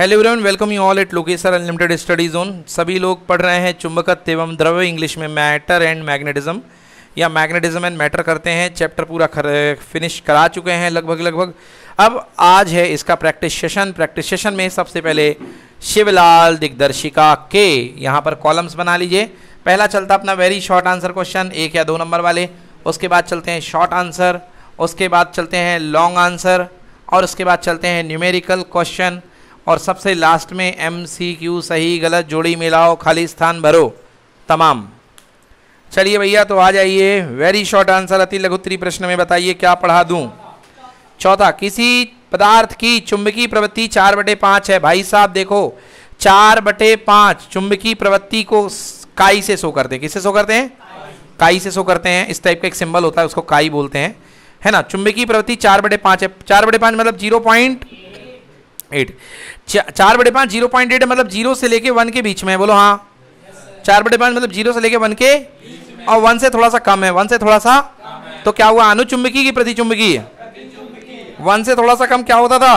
Hello everyone welcome you all at लोकेसर unlimited study zone सभी लोग पढ़ रहे हैं चुंबकत्व एवं द्रव्य इंग्लिश में मैटर एंड मैग्नेटिज्म या मैग्नेटिज्म एंड मैटर करते हैं चैप्टर पूरा खर फिनिश करा चुके हैं लगभग लगभग अब आज है इसका प्रैक्टिस सेशन प्रैक्टिस सेशन में सबसे पहले शिवलाल दिग्दर्शिका के यहाँ पर कॉलम्स बना लीजिए पहला चलता अपना वेरी शॉर्ट आंसर क्वेश्चन एक या दो नंबर वाले उसके बाद चलते हैं शॉर्ट आंसर उसके बाद चलते हैं लॉन्ग आंसर और उसके बाद चलते हैं न्यूमेरिकल क्वेश्चन और सबसे लास्ट में एम सी क्यू सही गलत जोड़ी मिलाओ खाली स्थान भरो तमाम चलिए भैया तो आ जाइए वेरी शॉर्ट आंसर अति लघुत्री प्रश्न में बताइए क्या पढ़ा दूं चौथा किसी पदार्थ की चुंबकीय प्रवृत्ति चार बटे पाँच है भाई साहब देखो चार बटे पाँच चुंबकीय प्रवृत्ति को काई से शो करते हैं किससे शो करते हैं काई से शो करते हैं इस टाइप का एक सिंबल होता है उसको काई बोलते हैं है ना चुंबकीय प्रवृत्ति चार बटे पाँच है चार बटे पाँच मतलब जीरो पॉइंट एट चा, चार बटे पाँच जीरो पॉइंट एट मतलब जीरो से लेके वन के बीच में बोलो हाँ yes, चार बटे पाँच मतलब जीरो से लेके वन के और वन से थोड़ा सा कम है वन से थोड़ा सा तो क्या हुआ अनुचुंबकीय की प्रतिचुंबकीय वन से थोड़ा सा कम क्या होता था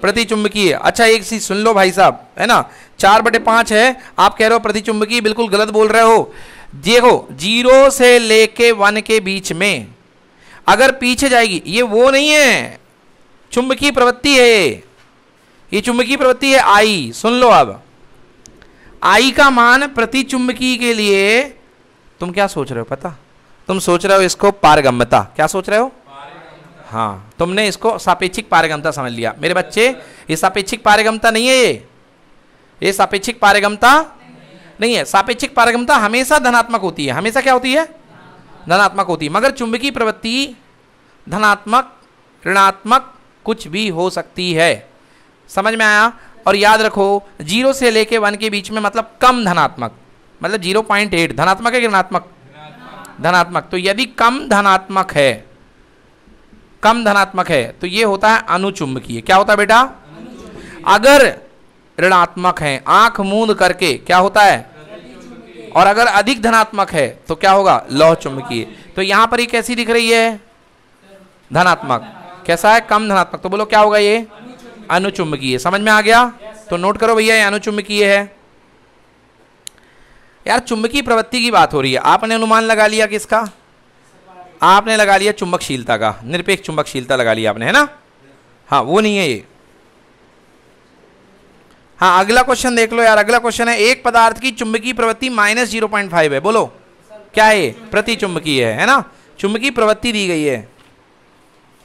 प्रतिचुंबकीय अच्छा एक चीज सुन लो भाई साहब है ना चार बटे पाँच है आप कह रहे हो प्रतिचुंबकीय बिल्कुल गलत बोल रहे हो देखो जीरो से लेके वन के बीच में अगर पीछे जाएगी ये वो नहीं है चुंबकीय प्रवृत्ति है ये चुंबकीय प्रवृत्ति है आई सुन लो अब आई का मान प्रति चुंबकीय के लिए तुम क्या सोच रहे हो पता तुम सोच रहे हो इसको पारगम्यता क्या सोच रहे हो हाँ तुमने इसको सापेक्षिक पारगमता समझ लिया मेरे बच्चे ये सापेक्षिक पारगमता नहीं है ये ये सापेक्षिक पारगमता नहीं है सापेक्षिक पारगमता हमेशा धनात्मक होती है हमेशा क्या होती है धनात्मक होती है मगर चुंबकीय प्रवृत्ति धनात्मक ऋणात्मक कुछ भी हो सकती है समझ में आया और याद रखो जीरो से लेके वन के बीच में मतलब कम धनात्मक मतलब जीरो पॉइंट एट धनात्मक है कि ऋणात्मक धनात्मक तो यदि कम धनात्मक है कम धनात्मक है तो ये होता है अनुचुंबकीय क्या होता है बेटा अगर ऋणात्मक है आंख मूंद करके क्या होता है और अगर अधिक धनात्मक है तो क्या होगा लौह चुंबकीय तो यहां पर ये कैसी दिख रही है धनात्मक कैसा है कम धनात्मक तो बोलो क्या होगा ये अनुचुंबकीय समझ में आ गया yes, तो नोट करो भैया ये अनुचुंबकीय है यार चुंबकीय प्रवृत्ति की बात हो रही है आपने अनुमान लगा लिया किसका आपने लगा लिया चुंबकशीलता का निरपेक्ष चुंबकशीलता लगा लिया आपने है ना हाँ वो नहीं है ये हाँ अगला क्वेश्चन देख लो यार अगला क्वेश्चन है एक पदार्थ की चुंबकीय प्रवृत्ति माइनस जीरो पॉइंट फाइव है बोलो क्या है प्रति चुंबकीय है है ना चुंबकीय प्रवृत्ति दी गई है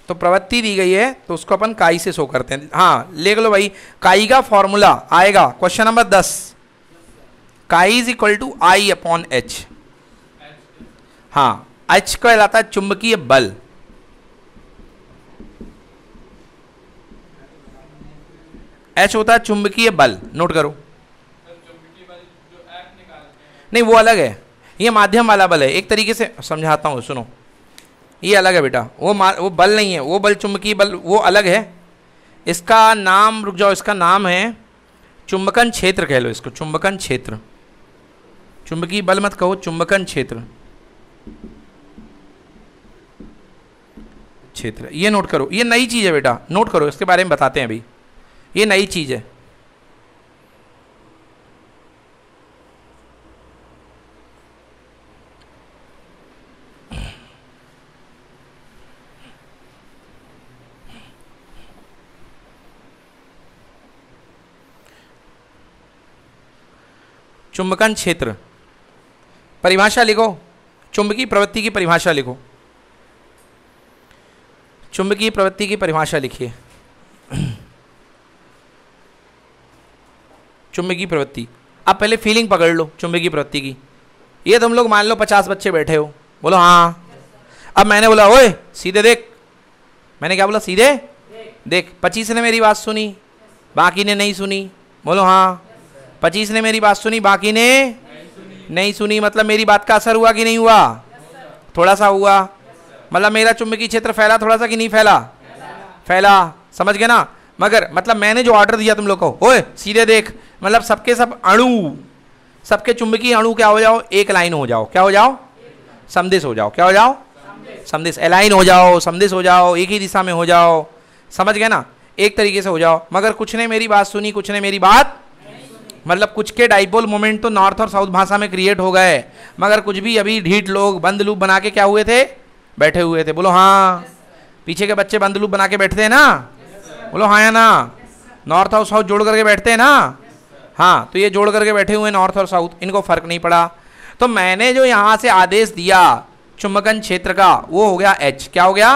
तो प्रवृत्ति दी गई है तो उसको अपन काई से शो करते हैं हाँ ले लो भाई काई का फॉर्मूला आएगा क्वेश्चन नंबर दस chi is equal to I upon H हाँ एच को कहलाता है चुंबकीय बल एच होता है चुंबकीय बल नोट करो नहीं वो अलग है ये माध्यम वाला बल है एक तरीके से समझाता हूँ सुनो ये अलग है बेटा वो मा वो बल नहीं है वो बल चुंबकीय बल वो अलग है इसका नाम रुक जाओ इसका नाम है चुंबकन क्षेत्र कह लो इसको चुंबकन क्षेत्र चुंबकीय बल मत कहो चुंबकन क्षेत्र क्षेत्र ये नोट करो ये नई चीज़ है बेटा नोट करो इसके बारे में बताते हैं अभी ये नई चीज़ है चुंबकन क्षेत्र परिभाषा लिखो चुंबकीय प्रवृत्ति की परिभाषा लिखो चुंबकीय प्रवृत्ति की परिभाषा लिखिए चुंबकीय प्रवृत्ति आप पहले फीलिंग पकड़ लो चुंबकीय प्रवृत्ति की ये तुम लोग मान लो पचास बच्चे बैठे हो बोलो हाँ अब मैंने बोला ओए सीधे देख मैंने क्या बोला सीधे देख पच्चीस ने मेरी बात सुनी बाकी ने नहीं सुनी बोलो हाँ पच्चीस ने मेरी बात सुनी बाकी ने नहीं सुनी, नहीं सुनी मतलब मेरी बात का असर हुआ कि नहीं हुआ थोड़ा सा हुआ मतलब मेरा चुंबकीय क्षेत्र फैला थोड़ा सा कि नहीं फैला फैला समझ गए ना मगर मतलब मैंने जो ऑर्डर दिया तुम लोग को ओए सीधे देख मतलब सबके सब अणु सबके चुंबकीय अणु क्या हो जाओ एक लाइन हो जाओ क्या हो जाओ संदेश हो जाओ क्या हो जाओ संदेश अलाइन हो जाओ संदेश हो जाओ एक ही दिशा में हो जाओ समझ गए ना एक तरीके से हो जाओ मगर कुछ ने मेरी बात सुनी कुछ ने मेरी बात मतलब कुछ के डाइपोल मोमेंट तो नॉर्थ और साउथ भाषा में क्रिएट हो गए मगर कुछ भी अभी ढीठ लोग बंद लूप बना के क्या हुए थे बैठे हुए थे बोलो हाँ पीछे के बच्चे बंद लूप बना के बैठते हैं ना बोलो हाँ या ना नॉर्थ और साउथ जोड़ करके बैठते हैं ना हाँ तो ये जोड़ करके बैठे हुए नॉर्थ और साउथ इनको फर्क नहीं पड़ा तो मैंने जो यहाँ से आदेश दिया चुम्बकन क्षेत्र का वो हो गया एच क्या हो गया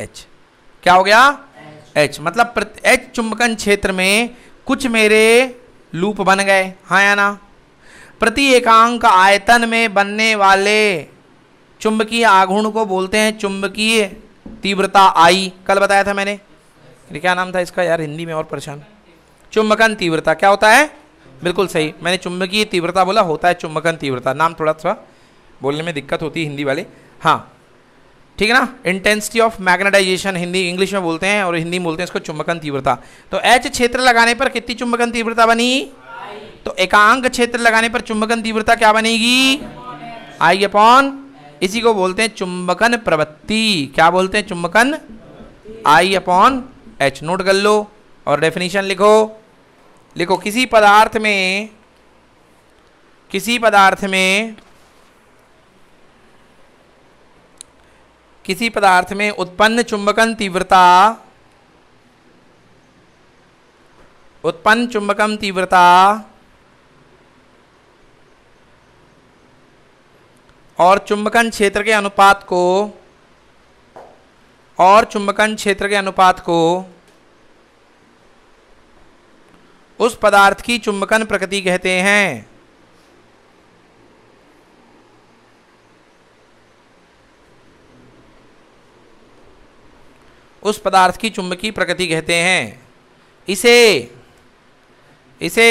एच क्या हो गया एच मतलब एच चुंबकन क्षेत्र में कुछ मेरे लूप बन गए हाँ या ना प्रति एकांक आयतन में बनने वाले चुंबकीय आघूर्ण को बोलते हैं चुंबकीय तीव्रता आई कल बताया था मैंने क्या नाम था इसका यार हिंदी में और परेशान चुंबकन तीव्रता क्या होता है बिल्कुल सही मैंने चुंबकीय तीव्रता बोला होता है चुंबकन तीव्रता नाम थोड़ा सा बोलने में दिक्कत होती है हिंदी वाले हाँ ठीक है ना intensity of magnetisation Hindi English में बोलते हैं और हिंदी में बोलते हैं इसको चुंबकन तीव्रता तो एच क्षेत्र लगाने पर कितनी चुंबकन तीव्रता बनी तो एकांक क्षेत्र लगाने पर चुंबकन तीव्रता क्या बनेगी आई अपॉन इसी को बोलते हैं चुंबकन प्रवृत्ति क्या बोलते हैं चुंबकन आई अपॉन एच नोट कर लो और डेफिनेशन लिखो लिखो किसी पदार्थ में किसी पदार्थ में किसी पदार्थ में उत्पन्न चुंबकन तीव्रता उत्पन्न चुंबकम तीव्रता और चुंबकन क्षेत्र के अनुपात को और चुंबकन क्षेत्र के अनुपात को उस पदार्थ की चुंबकन प्रकृति कहते हैं उस पदार्थ की चुंबकीय प्रकृति कहते हैं इसे इसे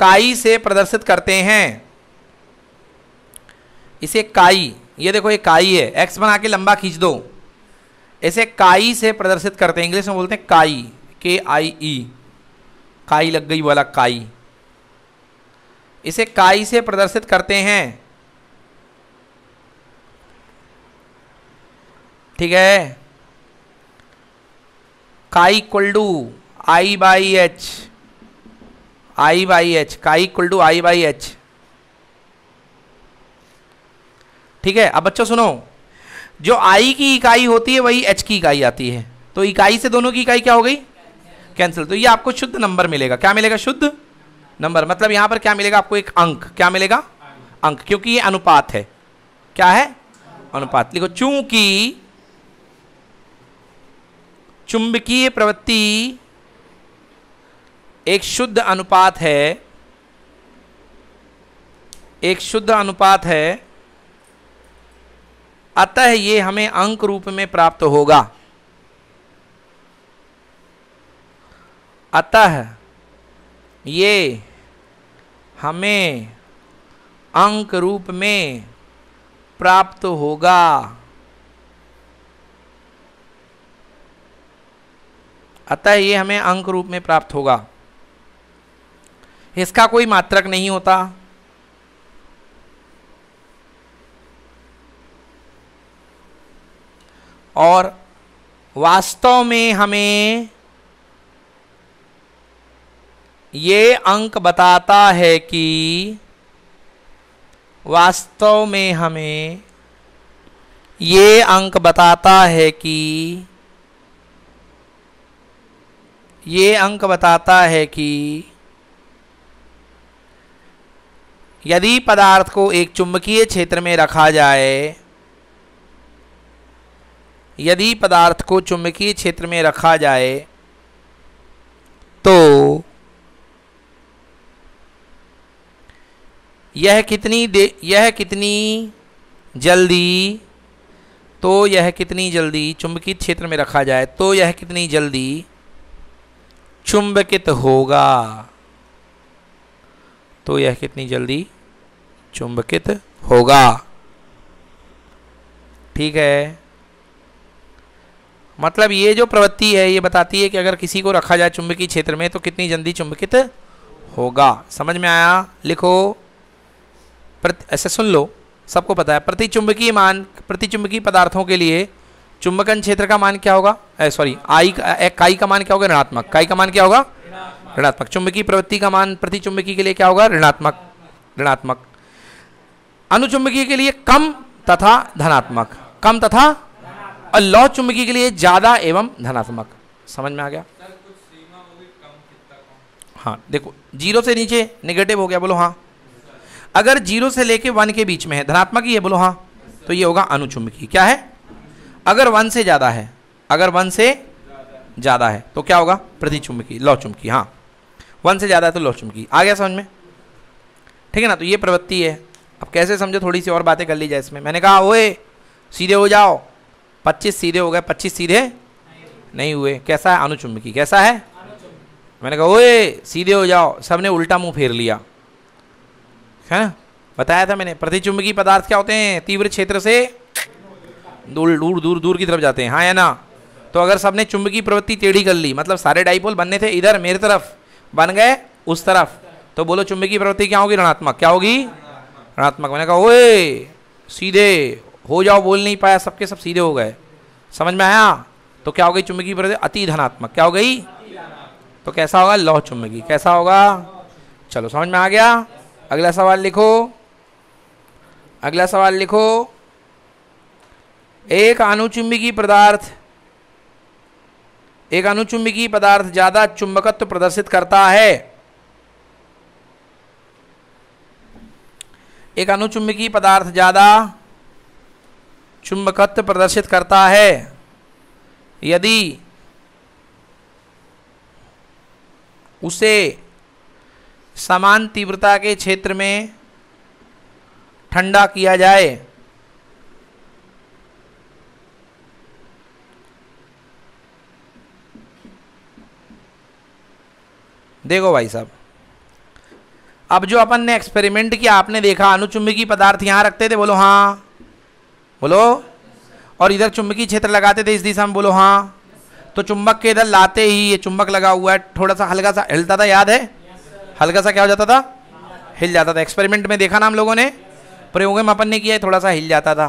काई से प्रदर्शित करते हैं इसे काई ये देखो ये काई है एक्स बना के लंबा खींच दो इसे काई से प्रदर्शित करते हैं इंग्लिश में बोलते हैं काई के आई ई काई लग गई वाला काई इसे काई से प्रदर्शित करते हैं ठीक है काई कुल्डू I by H I by H chi कुल्डू आई बाई एच ठीक है अब बच्चों सुनो जो आई की इकाई होती है वही एच की इकाई आती है तो इकाई से दोनों की इकाई क्या हो गई कैंसिल तो ये आपको शुद्ध नंबर मिलेगा क्या मिलेगा शुद्ध नंबर मतलब यहां पर क्या मिलेगा आपको एक अंक क्या मिलेगा अंक क्योंकि ये अनुपात है क्या है अनुपात लिखो चूंकि चुंबकीय प्रवृत्ति एक शुद्ध अनुपात है एक शुद्ध अनुपात है अतः ये हमें अंक रूप में प्राप्त होगा अतः ये हमें अंक रूप में प्राप्त होगा अतः ये हमें अंक रूप में प्राप्त होगा इसका कोई मात्रक नहीं होता और वास्तव में हमें ये अंक बताता है कि वास्तव में हमें ये अंक बताता है कि ये अंक बताता है कि यदि पदार्थ को एक चुंबकीय क्षेत्र में रखा जाए यदि पदार्थ को चुंबकीय क्षेत्र में रखा जाए तो यह कितनी दे यह कितनी जल्दी तो यह कितनी जल्दी चुंबकीय क्षेत्र में रखा जाए तो यह कितनी जल्दी चुंबकित होगा तो यह कितनी जल्दी चुंबकित होगा ठीक है मतलब ये जो प्रवृत्ति है ये बताती है कि अगर किसी को रखा जाए चुंबकीय क्षेत्र में तो कितनी जल्दी चुंबकित होगा समझ में आया लिखो ऐसे सुन लो सबको पता है प्रतिचुंबकीय मान प्रतिचुंबकीय पदार्थों के लिए चुंबकन क्षेत्र का मान क्या होगा सॉरी आई काई का मान क्या होगा ऋणात्मक काई का मान क्या होगा ऋणात्मक चुंबकीय प्रवृत्ति का मान प्रति चुंबकीय के लिए क्या होगा ऋणात्मक ऋणात्मक अनुचुंबकीय के लिए कम तथा धनात्मक कम तथा और लौ चुंबकीय के लिए ज्यादा एवं धनात्मक समझ में आ गया हाँ देखो जीरो से नीचे निगेटिव हो गया बोलो हाँ अगर जीरो से लेके वन के बीच में है धनात्मक ही है बोलो हाँ तो ये होगा अनुचुंबकीय क्या है अगर वन से ज़्यादा है अगर वन से ज़्यादा है तो क्या होगा प्रति चुंबकी लौ चुंबकी हाँ वन से ज़्यादा है तो लौ चुंबकी आ गया समझ में ठीक है ना तो ये प्रवृत्ति है अब कैसे समझो थोड़ी सी और बातें कर ली जाए इसमें मैंने कहा ओए सीधे हो जाओ पच्चीस सीधे हो गए पच्चीस सीधे नहीं हुए कैसा है अनुचुंबकी कैसा है मैंने कहा ओए सीधे हो जाओ सबने उल्टा मुंह फेर लिया है ना बताया था मैंने प्रतिचुंबकीय पदार्थ क्या होते हैं तीव्र क्षेत्र से दूर दूर दूर दूर की तरफ जाते हैं हाँ या ना तो अगर सबने चुंबकीय प्रवृत्ति टेढ़ी कर ली मतलब सारे डाइपोल बनने थे इधर मेरे तरफ बन गए उस तरफ तो बोलो चुंबकीय प्रवृत्ति क्या होगी ऋणात्मक क्या होगी ऋणात्मक मैंने कहा ओए सीधे हो जाओ बोल नहीं पाया सबके सब सीधे हो गए समझ में आया तो क्या हो गई चुंबकीय प्रवृत्ति अति धनात्मक क्या हो गई तो कैसा होगा लौह चुंबकीय कैसा होगा चलो समझ में आ गया अगला सवाल लिखो अगला सवाल लिखो एक अनुचुंबकीय पदार्थ एक अनुचुंबकीय पदार्थ ज़्यादा चुंबकत्व प्रदर्शित करता है एक अनुचुंबकीय पदार्थ ज़्यादा चुंबकत्व प्रदर्शित करता है यदि उसे समान तीव्रता के क्षेत्र में ठंडा किया जाए देखो भाई साहब अब जो अपन ने एक्सपेरिमेंट किया आपने देखा अनुचुंबकीय पदार्थ यहाँ रखते थे बोलो हाँ बोलो और इधर चुंबकीय क्षेत्र लगाते थे इस दिशा में बोलो हाँ तो चुंबक के इधर लाते ही ये चुंबक लगा हुआ है थोड़ा सा हल्का सा हिलता था याद है हल्का सा क्या हो जाता था हिल जाता था एक्सपेरिमेंट में देखा ना हम लोगों ने प्रयोग में अपन ने किया है थोड़ा सा हिल जाता था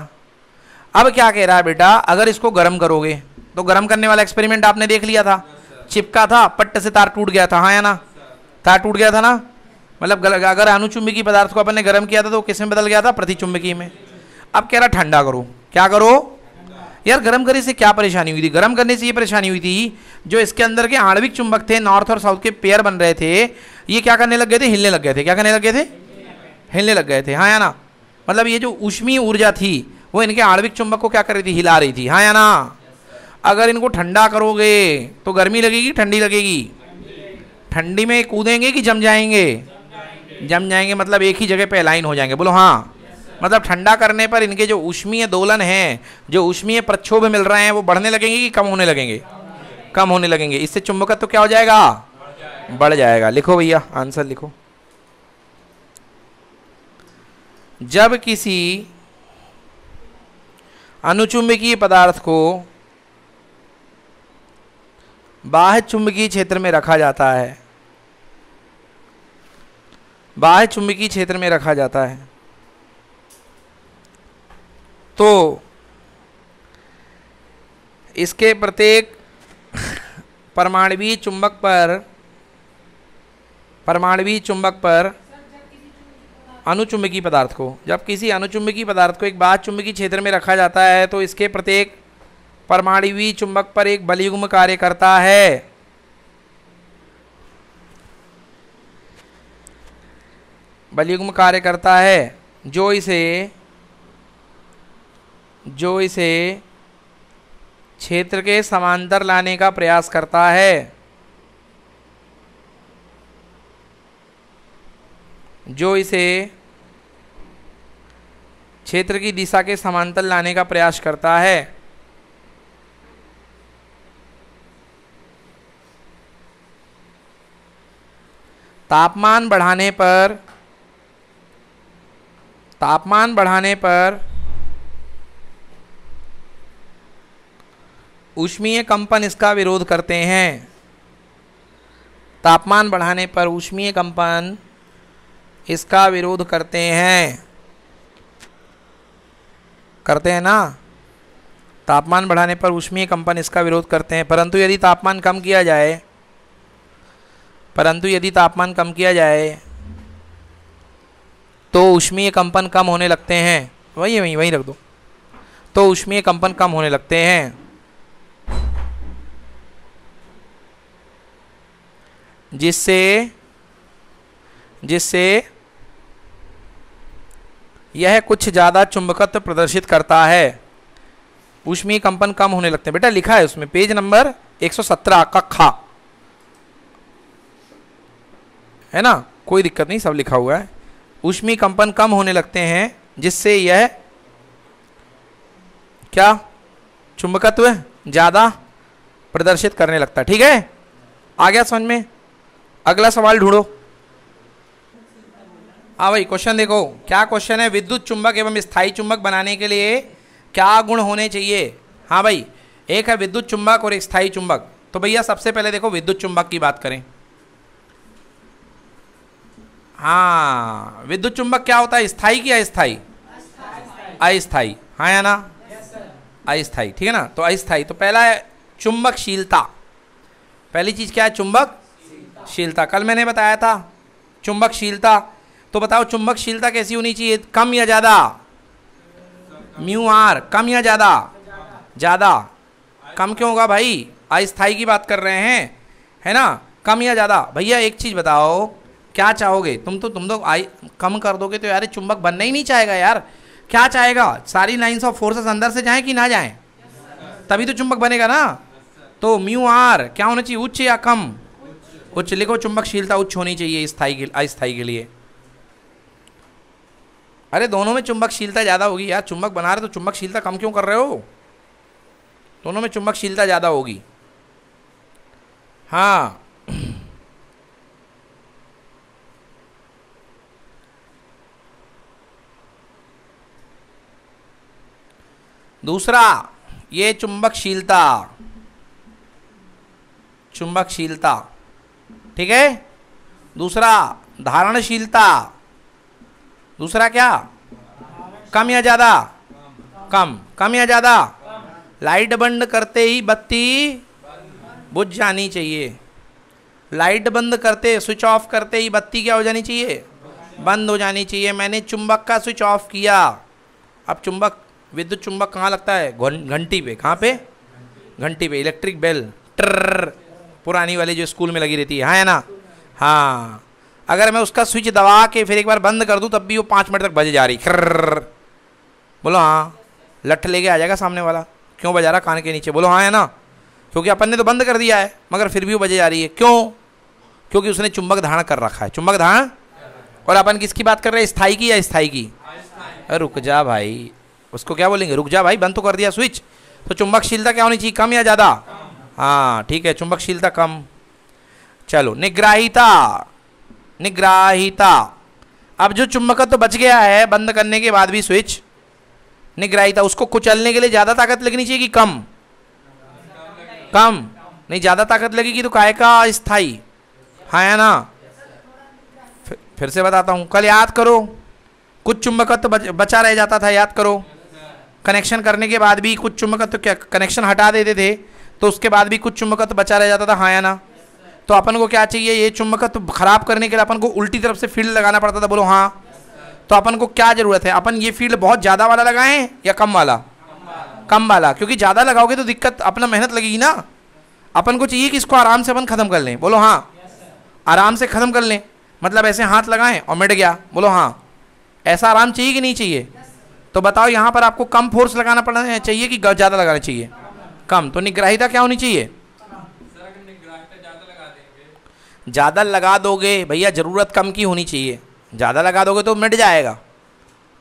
अब क्या कह रहा है बेटा अगर इसको गर्म करोगे तो गर्म करने वाला एक्सपेरिमेंट आपने देख लिया था चिपका था पट्ट से तार टूट गया था हाँ या ना तार टूट गया था ना मतलब अगर अनुचुंबकीय पदार्थ को अपन ने गर्म किया था तो किस में बदल गया था प्रतिचुंबकीय में अब कह रहा ठंडा करो क्या करो यार गर्म करने से क्या परेशानी हुई थी गर्म करने से ये परेशानी हुई थी जो इसके अंदर के आणविक चुंबक थे नॉर्थ और साउथ के पेयर बन रहे थे ये क्या करने लग गए थे हिलने लग गए थे क्या करने लग गए थे हिलने लग गए थे हाँ या ना मतलब ये जो ऊष्मीय ऊर्जा थी वो इनके आणविक चुंबक को क्या कर रही थी हिला रही थी हाँ या ना अगर इनको ठंडा करोगे तो गर्मी लगेगी ठंडी लगेगी ठंडी में कूदेंगे कि जम जाएंगे जम जाएंगे मतलब एक ही जगह पे अलाइन हो जाएंगे बोलो हाँ मतलब ठंडा करने पर इनके जो उष्मीय दोलन हैं जो उष्मीय प्रक्षोभ मिल रहे हैं वो बढ़ने लगेंगे कि कम होने लगेंगे कम होने लगेंगे इससे चुंबकत्व तो क्या हो जाएगा बढ़ जाएगा लिखो भैया आंसर लिखो जब किसी अनुचुंबकीय पदार्थ को बाह्य चुंबकीय क्षेत्र में रखा जाता है बाह्य चुंबकीय क्षेत्र में रखा जाता है तो इसके प्रत्येक परमाणवीय चुंबक पर परमाणवीय चुंबक पर अनुचुंबकीय पदार्थ को जब किसी अनुचुंबकीय पदार्थ को एक बाह्य चुंबकीय क्षेत्र में रखा जाता है तो इसके प्रत्येक परमाणवीय चुंबक पर एक बलयुग्म कार्य करता है बलियुग्म कार्य करता है जो इसे जो इसे क्षेत्र के समांतर लाने का प्रयास करता है जो इसे क्षेत्र की दिशा के समांतर लाने का प्रयास करता है तापमान बढ़ाने पर तापमान बढ़ाने पर उष्मीय कंपन इसका विरोध करते हैं तापमान बढ़ाने पर उष्मीय कंपन इसका विरोध करते हैं करते हैं ना तापमान बढ़ाने पर उष्मीय कंपन इसका विरोध करते हैं परंतु यदि तापमान कम किया जाए परंतु यदि तापमान कम किया जाए तो उष्मीय कंपन कम होने लगते हैं वही वही वही रख दो तो उष्मीय कंपन कम होने लगते हैं जिससे जिससे यह कुछ ज़्यादा चुंबकत्व प्रदर्शित करता है उष्मीय कंपन कम होने लगते हैं बेटा लिखा है उसमें पेज नंबर 117 का खा है ना कोई दिक्कत नहीं सब लिखा हुआ है उष्मी कंपन कम होने लगते हैं जिससे यह क्या चुंबकत्व ज़्यादा प्रदर्शित करने लगता है ठीक है आ गया समझ में अगला सवाल ढूंढो हाँ भाई क्वेश्चन देखो क्या क्वेश्चन है विद्युत चुंबक एवं स्थायी चुंबक बनाने के लिए क्या गुण होने चाहिए हाँ भाई एक है विद्युत चुंबक और एक स्थायी चुंबक तो भैया सबसे पहले देखो विद्युत चुंबक की बात करें हाँ विद्युत चुंबक क्या होता है स्थाई की अस्थाई अस्थाई हाँ या ना अस्थाई ठीक है ना तो अस्थाई तो पहला है चुंबकशीलता पहली चीज़ क्या है चुंबक शीलता कल मैंने बताया था चुंबकशीलता तो बताओ चुंबकशीलता कैसी होनी चाहिए कम या ज़्यादा म्यू आर कम या ज़्यादा ज़्यादा कम क्यों होगा भाई अस्थाई की बात कर रहे हैं है ना कम या ज़्यादा भैया एक चीज़ बताओ क्या चाहोगे तुम तो तुम लोग तो आई कम कर दोगे तो यार चुंबक बनना ही नहीं चाहेगा यार क्या चाहेगा सारी लाइन्स ऑफ फोर्सेस अंदर से जाएं कि ना जाएं तभी तो चुंबक बनेगा ना तो म्यू आर क्या होना चाहिए उच्च या कम उच्च, उच्च लिखो चुंबकशीलता उच्च होनी चाहिए स्थाई के अस्थाई के लिए अरे दोनों में चुंबकशीलता ज़्यादा होगी यार चुंबक बना रहे तो चुंबकशीलता कम क्यों कर रहे हो दोनों में चुंबकशीलता ज़्यादा होगी हाँ दूसरा ये चुंबकशीलता चुंबकशीलता ठीक है दूसरा धारणशीलता दूसरा क्या कम या ज़्यादा कम कम या ज़्यादा लाइट बंद करते ही बत्ती बुझ जानी चाहिए लाइट बंद करते स्विच ऑफ करते ही बत्ती क्या हो जानी चाहिए बंद हो जानी चाहिए मैंने चुंबक का स्विच ऑफ किया अब चुंबक विद्युत चुंबक कहाँ लगता है घंटी पे कहाँ पे घंटी पे इलेक्ट्रिक बेल ट्र पुरानी वाली जो स्कूल में लगी रहती है हाँ है ना हाँ अगर मैं उसका स्विच दबा के फिर एक बार बंद कर दूँ तब भी वो पाँच मिनट तक बजे जा रही खर्र बोलो हाँ लठ लेके आ जाएगा सामने वाला क्यों बजा रहा कान के नीचे बोलो हाँ है ना क्योंकि अपन ने तो बंद कर दिया है मगर फिर भी वो बजे जा रही है क्यों क्योंकि उसने चुंबक धारण कर रखा है चुंबक धारण और अपन किसकी बात कर रहे हैं स्थाई की या हाँ, स्थाई की रुक जा भाई उसको क्या बोलेंगे रुक जा भाई बंद तो कर दिया स्विच तो चुंबकशीलता क्या होनी चाहिए कम या ज़्यादा हाँ ठीक है चुंबकशीलता कम चलो निग्राहिता निग्राहिता अब जो चुंबक तो बच गया है बंद करने के बाद भी स्विच निग्राहिता उसको कुचलने के लिए ज़्यादा ताकत लगनी चाहिए कि कम कम नहीं ज़्यादा ताकत लगेगी तो काय का स्थाई हाँ है ना फिर से बताता हूँ कल याद करो कुछ चुंबकत्व तो बच, बचा रह जाता था याद करो कनेक्शन करने के बाद भी कुछ चुंबकत्व तो क्या कनेक्शन हटा देते थे तो उसके बाद भी कुछ चुंबकत्व बचा रह जाता था हाँ या ना तो अपन को क्या चाहिए ये चुंबकत्व खराब करने के लिए अपन को उल्टी तरफ से फील्ड लगाना पड़ता था बोलो हाँ तो अपन को क्या ज़रूरत है अपन ये फील्ड बहुत ज़्यादा वाला लगाएं या कम वाला कम वाला क्योंकि ज़्यादा लगाओगे तो दिक्कत अपना मेहनत लगेगी ना अपन को चाहिए कि इसको आराम से अपन ख़त्म कर लें बोलो हाँ आराम से ख़त्म कर लें मतलब ऐसे हाथ लगाएं और मिट गया बोलो हाँ ऐसा आराम चाहिए कि नहीं चाहिए तो बताओ यहाँ पर आपको कम फोर्स लगाना पड़ना चाहिए कि ज़्यादा लगाना चाहिए कम तो निग्राहिता क्या होनी चाहिए ज़्यादा लगा दोगे भैया ज़रूरत कम की होनी चाहिए ज़्यादा लगा दोगे तो मिट जाएगा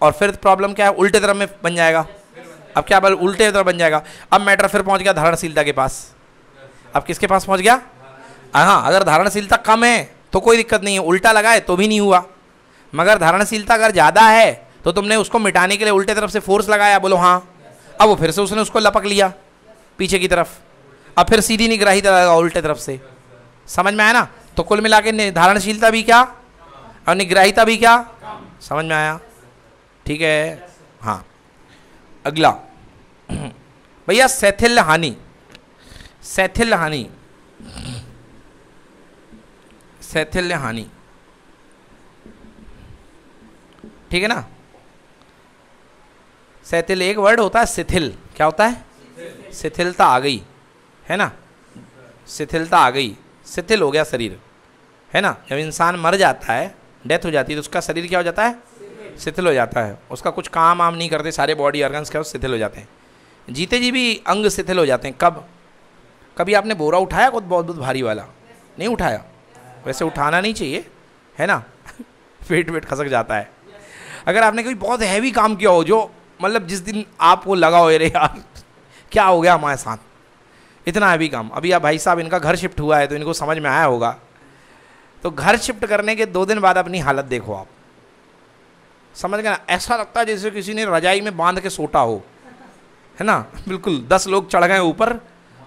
और फिर प्रॉब्लम क्या है उल्टे तरफ में बन जाएगा अब क्या बल उल्टे तरफ बन जाएगा अब मैटर फिर पहुंच गया धारणशीलता के पास अब किसके पास पहुंच गया हाँ, हाँ अगर धारणशीलता कम है तो कोई दिक्कत नहीं है उल्टा लगाए तो भी नहीं हुआ मगर धारणशीलता अगर ज़्यादा है तो तुमने उसको मिटाने के लिए उल्टे तरफ से फोर्स लगाया बोलो हाँ अब वो फिर से उसने उसको लपक लिया पीछे की तरफ अब फिर सीधी निगराही लगा उल्टे तरफ से समझ में आया ना तो कुल मिला के निर्धारणशीलता भी क्या और निग्राहिता भी क्या समझ में आया ठीक है हाँ अगला भैया सैथिल हानि सैथिल हानि सैथिल्य हानि ठीक है ना शैथिल एक वर्ड होता है शिथिल क्या होता है शिथिलता आ गई है ना शिथिलता आ गई शिथिल हो गया शरीर है ना जब इंसान मर जाता है डेथ हो जाती है तो उसका शरीर क्या हो जाता है शिथिल हो जाता है उसका कुछ काम वाम नहीं करते सारे बॉडी ऑर्गन्स क्या शिथिल हो जाते हैं जीते जी भी अंग शिथिल हो जाते हैं कब कभी आपने बोरा उठाया बहुत बहुत बहुत भारी वाला नहीं उठाया वैसे उठाना नहीं चाहिए है ना पेट वेट खसक जाता है अगर आपने कोई बहुत हैवी काम किया हो जो मतलब जिस दिन आपको लगा हो अरे यार क्या हो गया हमारे साथ इतना अभी काम अभी आप भाई साहब इनका घर शिफ्ट हुआ है तो इनको समझ में आया होगा तो घर शिफ्ट करने के दो दिन बाद अपनी हालत देखो आप समझ गए ना ऐसा लगता है जैसे किसी ने रजाई में बांध के सोटा हो है ना बिल्कुल दस लोग चढ़ गए ऊपर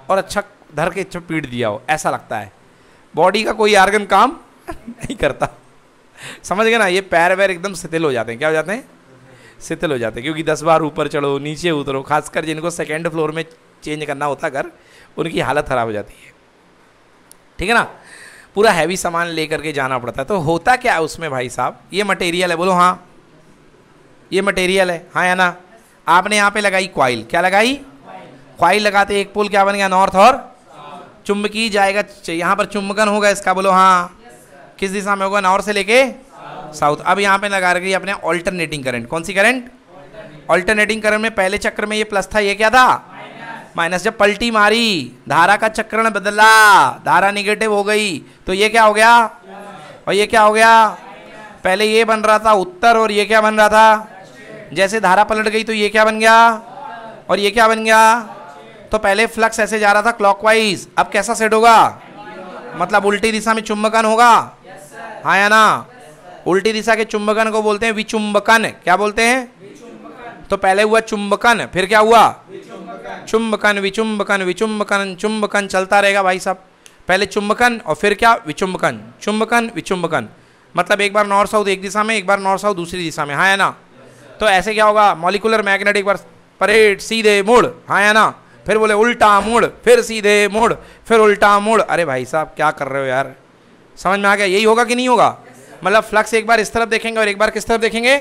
और अच्छा धर के पीट दिया हो ऐसा लगता है बॉडी का कोई आर्गन काम नहीं करता समझ गए ना ये पैर वैर एकदम शिथिल हो जाते हैं क्या हो जाते हैं शिथिल हो जाते क्योंकि दस बार ऊपर चढ़ो नीचे उतरो खासकर जिनको सेकेंड फ्लोर में चेंज करना होता घर उनकी हालत ख़राब हो जाती है ठीक है ना पूरा हैवी सामान लेकर के जाना पड़ता है तो होता क्या है उसमें भाई साहब ये मटेरियल है बोलो हाँ ये मटेरियल है हाँ या ना आपने यहाँ पे लगाई क्वाइल क्या लगाई क्वाइल लगाते एक पुल क्या बन गया नॉर्थ और चुंबकीय जाएगा यहाँ पर चुंबकन होगा इसका बोलो हाँ किस दिशा में होगा नॉर्थ से लेके साउथ अब यहाँ पे लगा रखी अपने ऑल्टरनेटिंग करंट कौन सी करंट ऑल्टरनेटिंग करंट में पहले चक्र में ये प्लस था ये क्या था माइनस जब पलटी मारी धारा का चक्रण बदला धारा निगेटिव हो गई तो ये क्या हो गया और ये क्या हो गया पहले ये बन रहा था उत्तर और ये क्या बन रहा था जैसे धारा पलट गई तो ये क्या बन गया और ये क्या बन गया तो पहले फ्लक्स ऐसे जा रहा था क्लॉकवाइज अब कैसा सेट होगा मतलब उल्टी दिशा में चुंबकन होगा हाँ या ना उल्टी दिशा के चुंबकन को बोलते हैं विचुंबकन क्या बोलते हैं तो पहले हुआ चुंबकन फिर क्या हुआ चुंबकन विचुंबकन विचुंबकन चुंबकन चलता रहेगा भाई साहब पहले चुंबकन और फिर क्या विचुंबकन चुंबकन विचुंबकन मतलब एक बार नॉर्थ साउथ एक दिशा में एक बार नॉर्थ साउथ दूसरी दिशा में हाँ है ना तो ऐसे क्या होगा मॉलिकुलर मैग्नेटिक पर परेड सीधे मोड़ हाँ है ना फिर बोले उल्टा मोड़ फिर सीधे मोड़ फिर उल्टा मोड़ अरे भाई साहब क्या कर रहे हो यार समझ में आ गया यही होगा कि नहीं होगा मतलब फ्लक्स एक बार इस तरफ देखेंगे और एक बार किस तरफ देखेंगे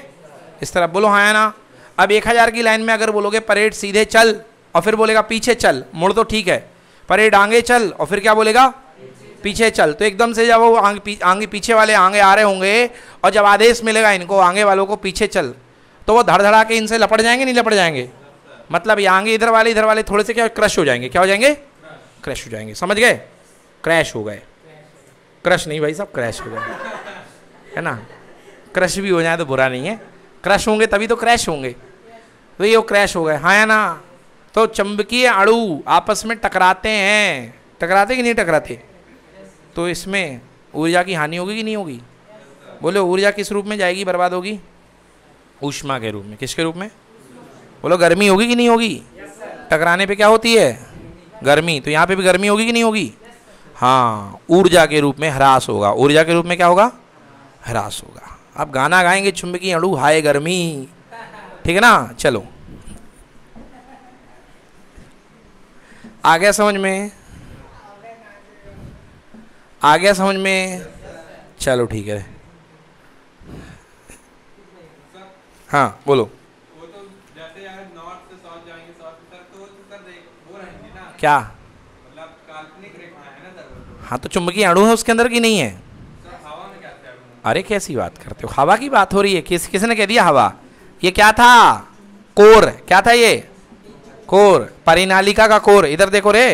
इस तरफ बोलो हाँ ना अब एक हज़ार की लाइन में अगर बोलोगे परेड सीधे चल और फिर बोलेगा पीछे चल मुड़ तो ठीक है परेड आगे चल और फिर क्या बोलेगा पीछे चल तो एकदम से जब वो आगे आगे पीछे वाले आगे आ रहे होंगे और जब आदेश मिलेगा इनको आगे वालों को पीछे चल तो वो धड़धड़ा के इनसे लपट जाएंगे नहीं लपट जाएंगे मतलब ये आगे इधर वाले इधर वाले थोड़े से क्या क्रश हो जाएंगे क्या हो जाएंगे क्रश हो जाएंगे समझ गए क्रैश हो गए क्रश नहीं भाई साहब क्रैश हो गए है ना क्रश भी हो जाए तो बुरा नहीं है क्रश होंगे तभी तो क्रैश होंगे तो ये वो क्रैश हो गए हाँ या ना तो चंबकीय अणु आपस में टकराते हैं टकराते कि नहीं टकराते तो इसमें ऊर्जा की हानि होगी कि नहीं होगी बोलो ऊर्जा किस रूप में जाएगी बर्बाद होगी ऊष्मा के रूप में किसके रूप में बोलो गर्मी होगी कि नहीं होगी टकराने पे क्या होती है गर्मी तो यहाँ पे भी गर्मी होगी कि नहीं होगी हाँ ऊर्जा के रूप में ह्रास होगा ऊर्जा के रूप में क्या होगा ह्रास होगा आप गाना गाएंगे चुंबकी अड़ू हाय गर्मी ठीक है ना चलो आ गया समझ में आ गया समझ में चलो ठीक है हाँ बोलो क्या मतलब हाँ तो चुंबकीय अणु है उसके अंदर की नहीं है अरे कैसी बात करते हो हवा की बात हो रही है किस किसने कह दिया हवा ये क्या था कोर क्या था ये कोर परिनालिका का कोर इधर देखो रे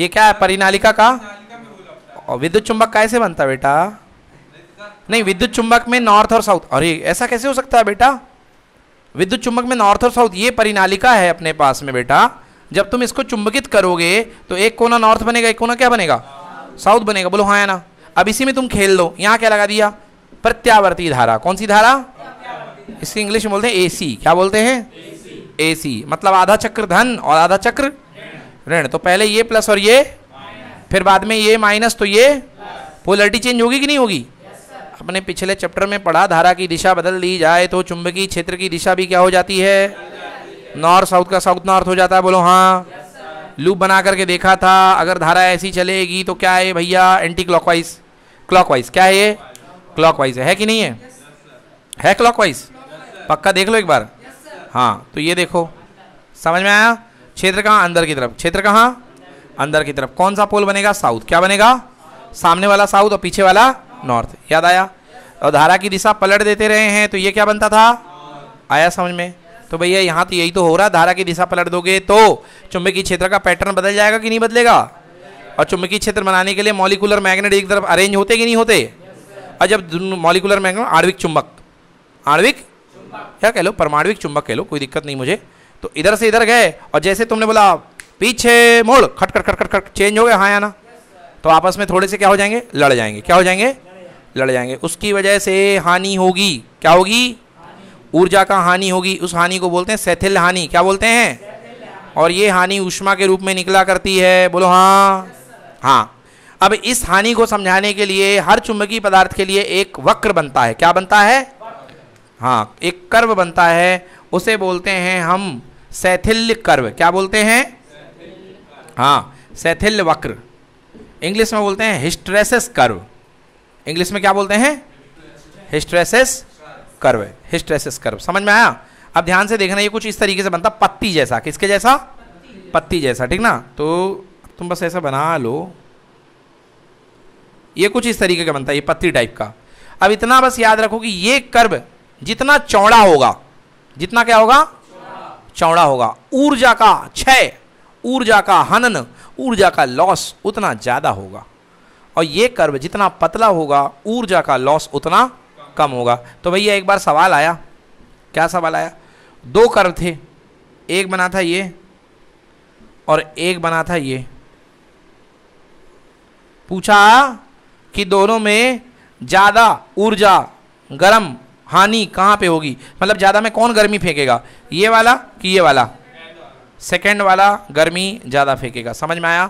ये क्या है परिनालिका का और विद्युत चुंबक कैसे बनता बेटा नहीं विद्युत चुंबक में नॉर्थ और साउथ अरे ऐसा कैसे हो सकता है बेटा विद्युत चुंबक में नॉर्थ और साउथ ये परिनालिका है अपने पास में बेटा जब तुम इसको चुंबकित करोगे तो एक कोना नॉर्थ बनेगा एक कोना क्या बनेगा साउथ बनेगा बोलो हाँ ना अब इसी में तुम खेल लो यहाँ क्या लगा दिया प्रत्यावर्ती धारा कौन सी धारा इसकी इंग्लिश में बोलते हैं एसी क्या बोलते हैं एसी मतलब आधा चक्र धन और आधा चक्र ऋण तो पहले ये प्लस और ये फिर बाद में ये माइनस तो ये पोलरिटी चेंज होगी कि नहीं होगी अपने पिछले चैप्टर में पढ़ा धारा की दिशा बदल दी जाए तो चुंबकीय क्षेत्र की दिशा भी क्या हो जाती है नॉर्थ साउथ का साउथ नॉर्थ हो जाता है बोलो हाँ लूप बना करके देखा था अगर धारा ऐसी चलेगी तो क्या है भैया एंटी क्लॉकवाइज क्लॉकवाइज क्या है ये क्लॉकवाइज है है कि नहीं है yes, है क्लॉकवाइज yes, पक्का देख लो एक बार yes, हाँ तो ये देखो समझ में आया क्षेत्र कहाँ अंदर की तरफ क्षेत्र कहाँ अंदर की तरफ कौन सा पोल बनेगा साउथ क्या बनेगा सामने वाला साउथ और पीछे वाला नॉर्थ याद आया और धारा की दिशा पलट देते रहे हैं तो ये क्या बनता था आया समझ में तो भैया यहाँ तो यही तो हो रहा धारा की दिशा पलट दोगे तो चुंबकीय क्षेत्र का पैटर्न बदल जाएगा कि नहीं बदलेगा और चुंबकीय क्षेत्र बनाने के लिए मॉलिकुलर मैग्नेट एक तरफ अरेंज होते कि नहीं होते और जब मॉलिकुलर मैग्नेट आणविक चुंबक आणविक क्या कह लो परमाणविक चुंबक कह लो कोई दिक्कत नहीं मुझे तो इधर से इधर गए और जैसे तुमने बोला पीछे मोड़ खट खट खट खट खट चेंज हो गया हाँ आना तो आपस में थोड़े से क्या हो जाएंगे लड़ जाएंगे क्या हो जाएंगे लड़ जाएंगे उसकी वजह से हानि होगी क्या होगी ऊर्जा का हानि होगी उस हानि को बोलते हैं सैथिल हानि क्या बोलते हैं और ये हानि ऊष्मा के रूप में निकला करती है बोलो हाँ हाँ अब इस हानि को समझाने के लिए हर चुंबकीय पदार्थ के लिए एक वक्र बनता है क्या बनता है हाँ एक कर्व बनता है उसे बोलते हैं हम सैथिल्य कर्व क्या बोलते हैं हाँ सैथिल्य वक्र इंग्लिश में बोलते हैं हिस्ट्रेसिस कर्व इंग्लिश में क्या बोलते हैं हिस्ट्रेसिस कर्व हिस्ट्रेसिस कर्व समझ में आया अब ध्यान से देखना ये कुछ इस तरीके से बनता पत्ती जैसा किसके जैसा पत्ती जैसा ठीक ना तो तुम बस ऐसा बना लो ये कुछ इस तरीके का बनता है ये पत्ती टाइप का अब इतना बस याद रखो कि ये कर्व जितना चौड़ा होगा जितना क्या होगा चौड़ा होगा ऊर्जा का क्षय ऊर्जा का हनन ऊर्जा का लॉस उतना ज़्यादा होगा और ये कर्व जितना पतला होगा ऊर्जा का लॉस उतना कम होगा तो भैया एक बार सवाल आया क्या सवाल आया दो कर्व थे एक बना था ये और एक बना था ये पूछा कि दोनों में ज़्यादा ऊर्जा गर्म हानि कहाँ पे होगी मतलब ज़्यादा में कौन गर्मी फेंकेगा ये वाला कि ये वाला सेकेंड वाला गर्मी ज़्यादा फेंकेगा समझ में आया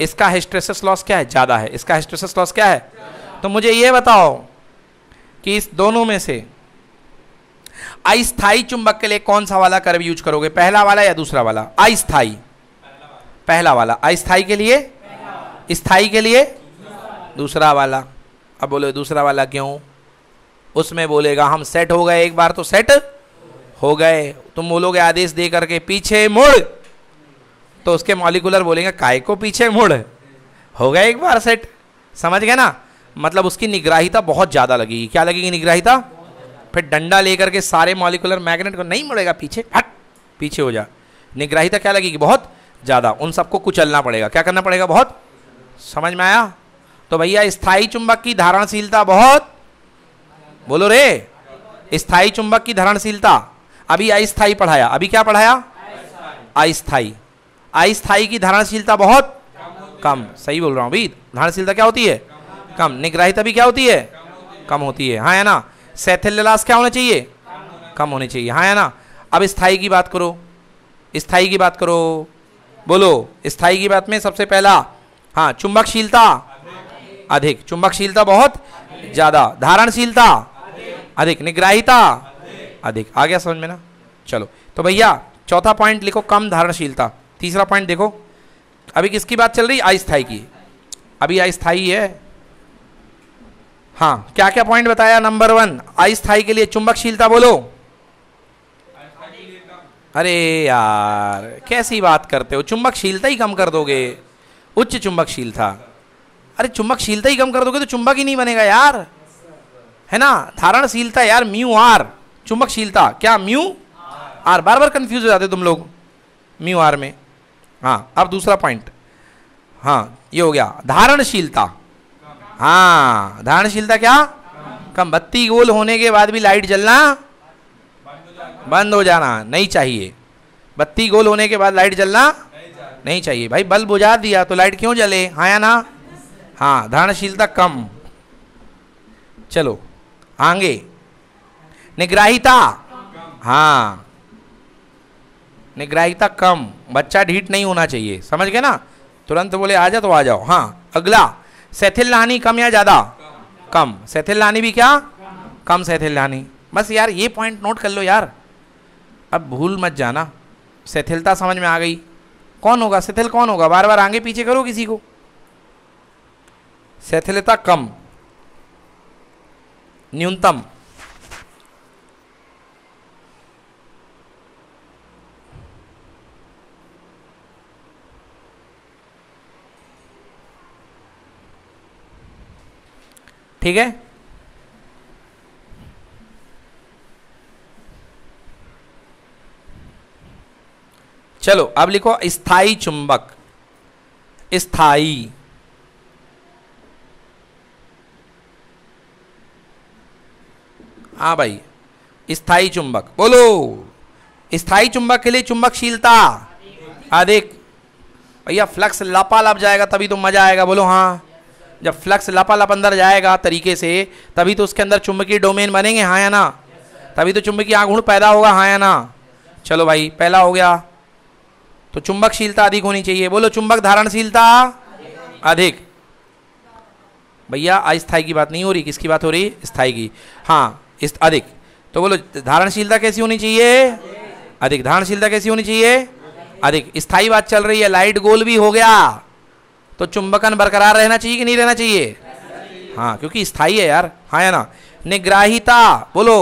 इसका हिस्ट्रेसिस लॉस क्या है ज़्यादा है इसका हिस्ट्रेसिस लॉस क्या है तो मुझे ये बताओ कि इस दोनों में से अस्थाई चुंबक के लिए कौन सा वाला कर्व यूज करोगे पहला वाला या दूसरा वाला अस्थाई पहला वाला अस्थाई के लिए स्थाई के लिए दूसरा वाला अब बोले दूसरा वाला क्यों उसमें बोलेगा हम सेट हो गए एक बार तो सेट हो गए तुम बोलोगे आदेश दे करके पीछे मुड़ तो उसके मॉलिकुलर बोलेंगे काय को पीछे मुड़ हो गए एक बार सेट समझ गए ना मतलब उसकी निग्राहिता बहुत ज़्यादा लगेगी क्या लगेगी निग्राहिता फिर डंडा लेकर के सारे मॉलिकुलर मैग्नेट को नहीं मुड़ेगा पीछे हट पीछे हो जा निग्राहिता क्या लगेगी बहुत ज़्यादा उन सबको कुचलना पड़ेगा क्या करना पड़ेगा बहुत समझ में आया तो भैया स्थाई चुंबक की धारणशीलता बहुत बोलो रे स्थाई चुंबक की धारणशीलता अभी अस्थाई पढ़ाया अभी क्या पढ़ाया अस्थाई अस्थाई की धारणशीलता बहुत कम सही बोल रहा हूँ अभी धारणशीलता क्या होती है कम निग्राहित अभी क्या होती है कम होती है हाँ है ना शैथिल्यलास क्या होना चाहिए कम होने चाहिए हाँ है ना अब स्थाई की बात करो स्थाई की बात करो बोलो स्थाई की बात में सबसे पहला हाँ चुंबकशीलता अधिक चुंबकशीलता बहुत ज्यादा धारणशीलता अधिक निग्राहिता अधिक आ गया समझ में ना चलो तो भैया चौथा पॉइंट लिखो कम धारणशीलता तीसरा पॉइंट देखो अभी किसकी बात चल रही अस्थाई की अभी अस्थाई है हाँ क्या क्या पॉइंट बताया नंबर वन अस्थाई के लिए चुंबकशीलता बोलो अरे यार कैसी बात करते हो चुंबकशीलता ही कम कर दोगे उच्च चुंबकशीलता अरे चुंबकशीलता ही कम कर दोगे तो चुंबक ही नहीं बनेगा यार है ना धारणशीलता यार म्यू आर चुंबकशीलता क्या म्यू आर बार बार कंफ्यूज हो जाते तुम लोग म्यू आर में हाँ अब दूसरा पॉइंट हाँ ये हो गया धारणशीलता हाँ धारणशीलता क्या कम बत्ती गोल होने के बाद भी लाइट जलना बंद हो जाना नहीं चाहिए बत्ती गोल होने के बाद लाइट जलना नहीं चाहिए भाई बल्ब बुझा दिया तो लाइट क्यों जले हाँ या ना हाँ धारणशीलता कम चलो आगे निग्राहिता हाँ निग्राहिता कम बच्चा ढीठ नहीं होना चाहिए समझ गए ना तुरंत बोले आ जा तो आ जाओ हाँ अगला सैथिल लानी कम या ज़्यादा कम सैथिल लानी भी क्या कम सैथिल लानी बस यार ये पॉइंट नोट कर लो यार अब भूल मत जाना सैथिलता समझ में आ गई कौन होगा सैथिल कौन होगा बार बार आगे पीछे करो किसी को शैथिलता कम न्यूनतम ठीक है चलो अब लिखो स्थाई चुंबक स्थाई हाँ भाई स्थाई चुंबक बोलो स्थाई चुंबक के लिए चुंबकशीलता अधिक हाँ, भैया फ्लक्स लापालाप जाएगा तभी तो मजा आएगा बोलो हाँ जब फ्लक्स लपालप अंदर जाएगा तरीके से तभी तो उसके अंदर चुंबकीय डोमेन बनेंगे हाँ या ना तभी तो चुंबकीय आघूर्ण पैदा होगा हाँ या ना चलो भाई पहला हो गया तो चुंबकशीलता अधिक होनी चाहिए बोलो चुंबक धारणशीलता अधिक भैया अस्थाई की बात नहीं हो रही किसकी बात हो रही स्थाई की हाँ इस अधिक तो बोलो धारणशीलता कैसी होनी चाहिए अधिक धारणशीलता कैसी होनी चाहिए अधिक स्थाई बात चल रही है लाइट गोल भी हो गया तो चुंबकन बरकरार रहना चाहिए कि नहीं रहना चाहिए हाँ क्योंकि स्थाई है यार हाँ या ना निग्राहिता बोलो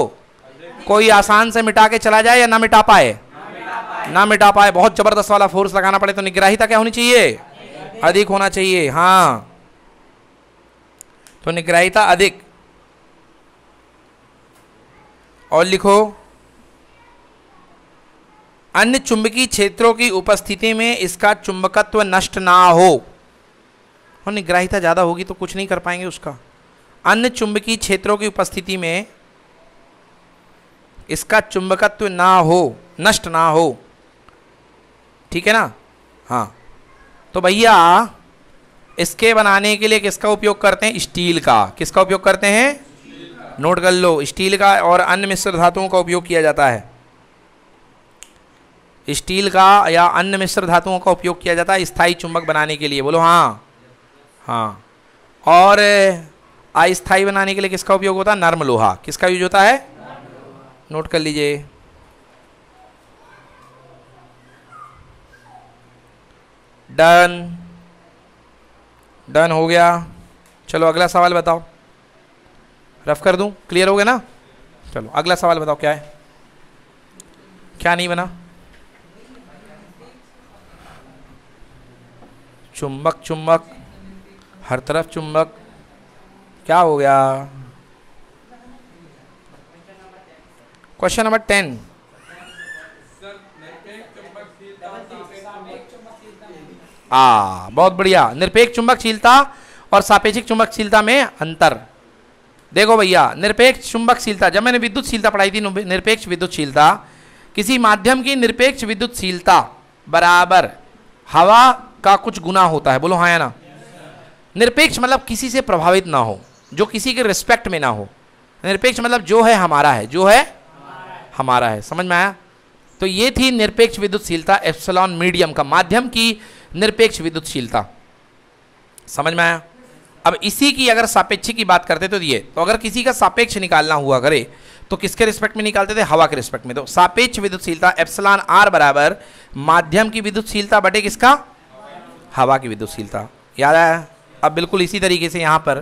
कोई आसान से मिटा के चला जाए या ना मिटा पाए ना मिटा पाए बहुत जबरदस्त वाला फोर्स लगाना पड़े तो निग्राहिता क्या होनी चाहिए अधिक होना चाहिए हाँ तो निग्राहिता अधिक और लिखो अन्य चुंबकीय क्षेत्रों की उपस्थिति में इसका चुंबकत्व नष्ट ना हो और हाँ, निग्राहिता ज़्यादा होगी तो कुछ नहीं कर पाएंगे उसका अन्य चुंबकीय क्षेत्रों की उपस्थिति में इसका चुंबकत्व ना हो नष्ट ना हो ठीक है ना हाँ तो भैया इसके बनाने के लिए किसका उपयोग करते हैं स्टील का किसका उपयोग करते हैं नोट कर लो स्टील का और अन्य मिश्र धातुओं का उपयोग किया जाता है स्टील का या अन्य मिश्र धातुओं का उपयोग किया जाता है स्थायी चुंबक बनाने के लिए बोलो हाँ हाँ और अस्थाई बनाने के लिए किसका उपयोग होता है नर्म लोहा किसका यूज होता है नोट कर लीजिए डन डन हो गया चलो अगला सवाल बताओ रफ कर दूं क्लियर हो गया ना चलो अगला सवाल बताओ क्या है क्या नहीं बना चुंबक चुंबक हर तरफ चुंबक क्या हो गया क्वेश्चन नंबर टेन आ बहुत बढ़िया निरपेक्ष चुंबकशीलता और सापेक्षिक चुंबकशीलता में अंतर देखो भैया निरपेक्ष चुंबकशीलता जब मैंने विद्युतशीलता पढ़ाई थी निरपेक्ष विद्युतशीलता किसी माध्यम की निरपेक्ष विद्युतशीलता बराबर हवा का कुछ गुना होता है बोलो हाँ या ना निरपेक्ष मतलब किसी से प्रभावित ना हो जो किसी के रिस्पेक्ट में ना हो निरपेक्ष मतलब जो है हमारा है जो है हमारा है समझ में आया तो ये थी निरपेक्ष विद्युतशीलता एप्सलॉन मीडियम का माध्यम की निरपेक्ष विद्युतशीलता समझ में आया अब इसी की अगर सापेक्ष की बात करते तो ये तो अगर किसी का सापेक्ष निकालना हुआ करे तो किसके रिस्पेक्ट में निकालते थे हवा के रिस्पेक्ट में तो सापेक्ष विद्युतशीलता एप्सलान आर बराबर माध्यम की विद्युतशीलता बटे किसका हवा की विद्युतशीलता याद आया अब बिल्कुल इसी तरीके से यहाँ पर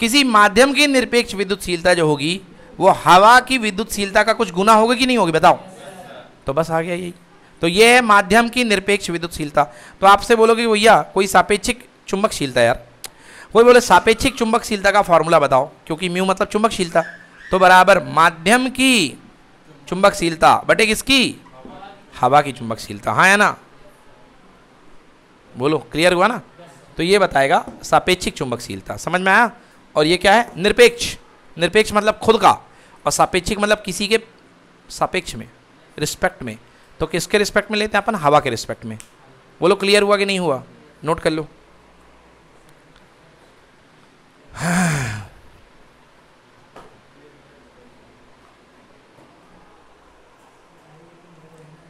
किसी माध्यम की निरपेक्ष विद्युतशीलता जो होगी वो हवा की विद्युतशीलता का कुछ गुना होगा कि नहीं होगी बताओ तो बस आ गया यही तो ये है माध्यम की निरपेक्ष विद्युतशीलता तो आपसे बोलोगे भैया कोई सापेक्षिक चुंबकशीलता यार कोई बोले सापेक्षिक चुंबकशीलता का फॉर्मूला बताओ क्योंकि म्यू मतलब चुंबकशीलता तो बराबर माध्यम की चुंबकशीलता बटे किसकी हवा की चुंबकशीलता हाँ है ना बोलो क्लियर हुआ ना तो ये बताएगा सापेक्षिक चुंबकशीलता समझ में आया और ये क्या है निरपेक्ष निरपेक्ष मतलब खुद का और सापेक्षिक मतलब किसी के सापेक्ष में रिस्पेक्ट में तो किसके रिस्पेक्ट में लेते हैं अपन हवा के रिस्पेक्ट में बोलो क्लियर हुआ कि नहीं हुआ नोट कर लो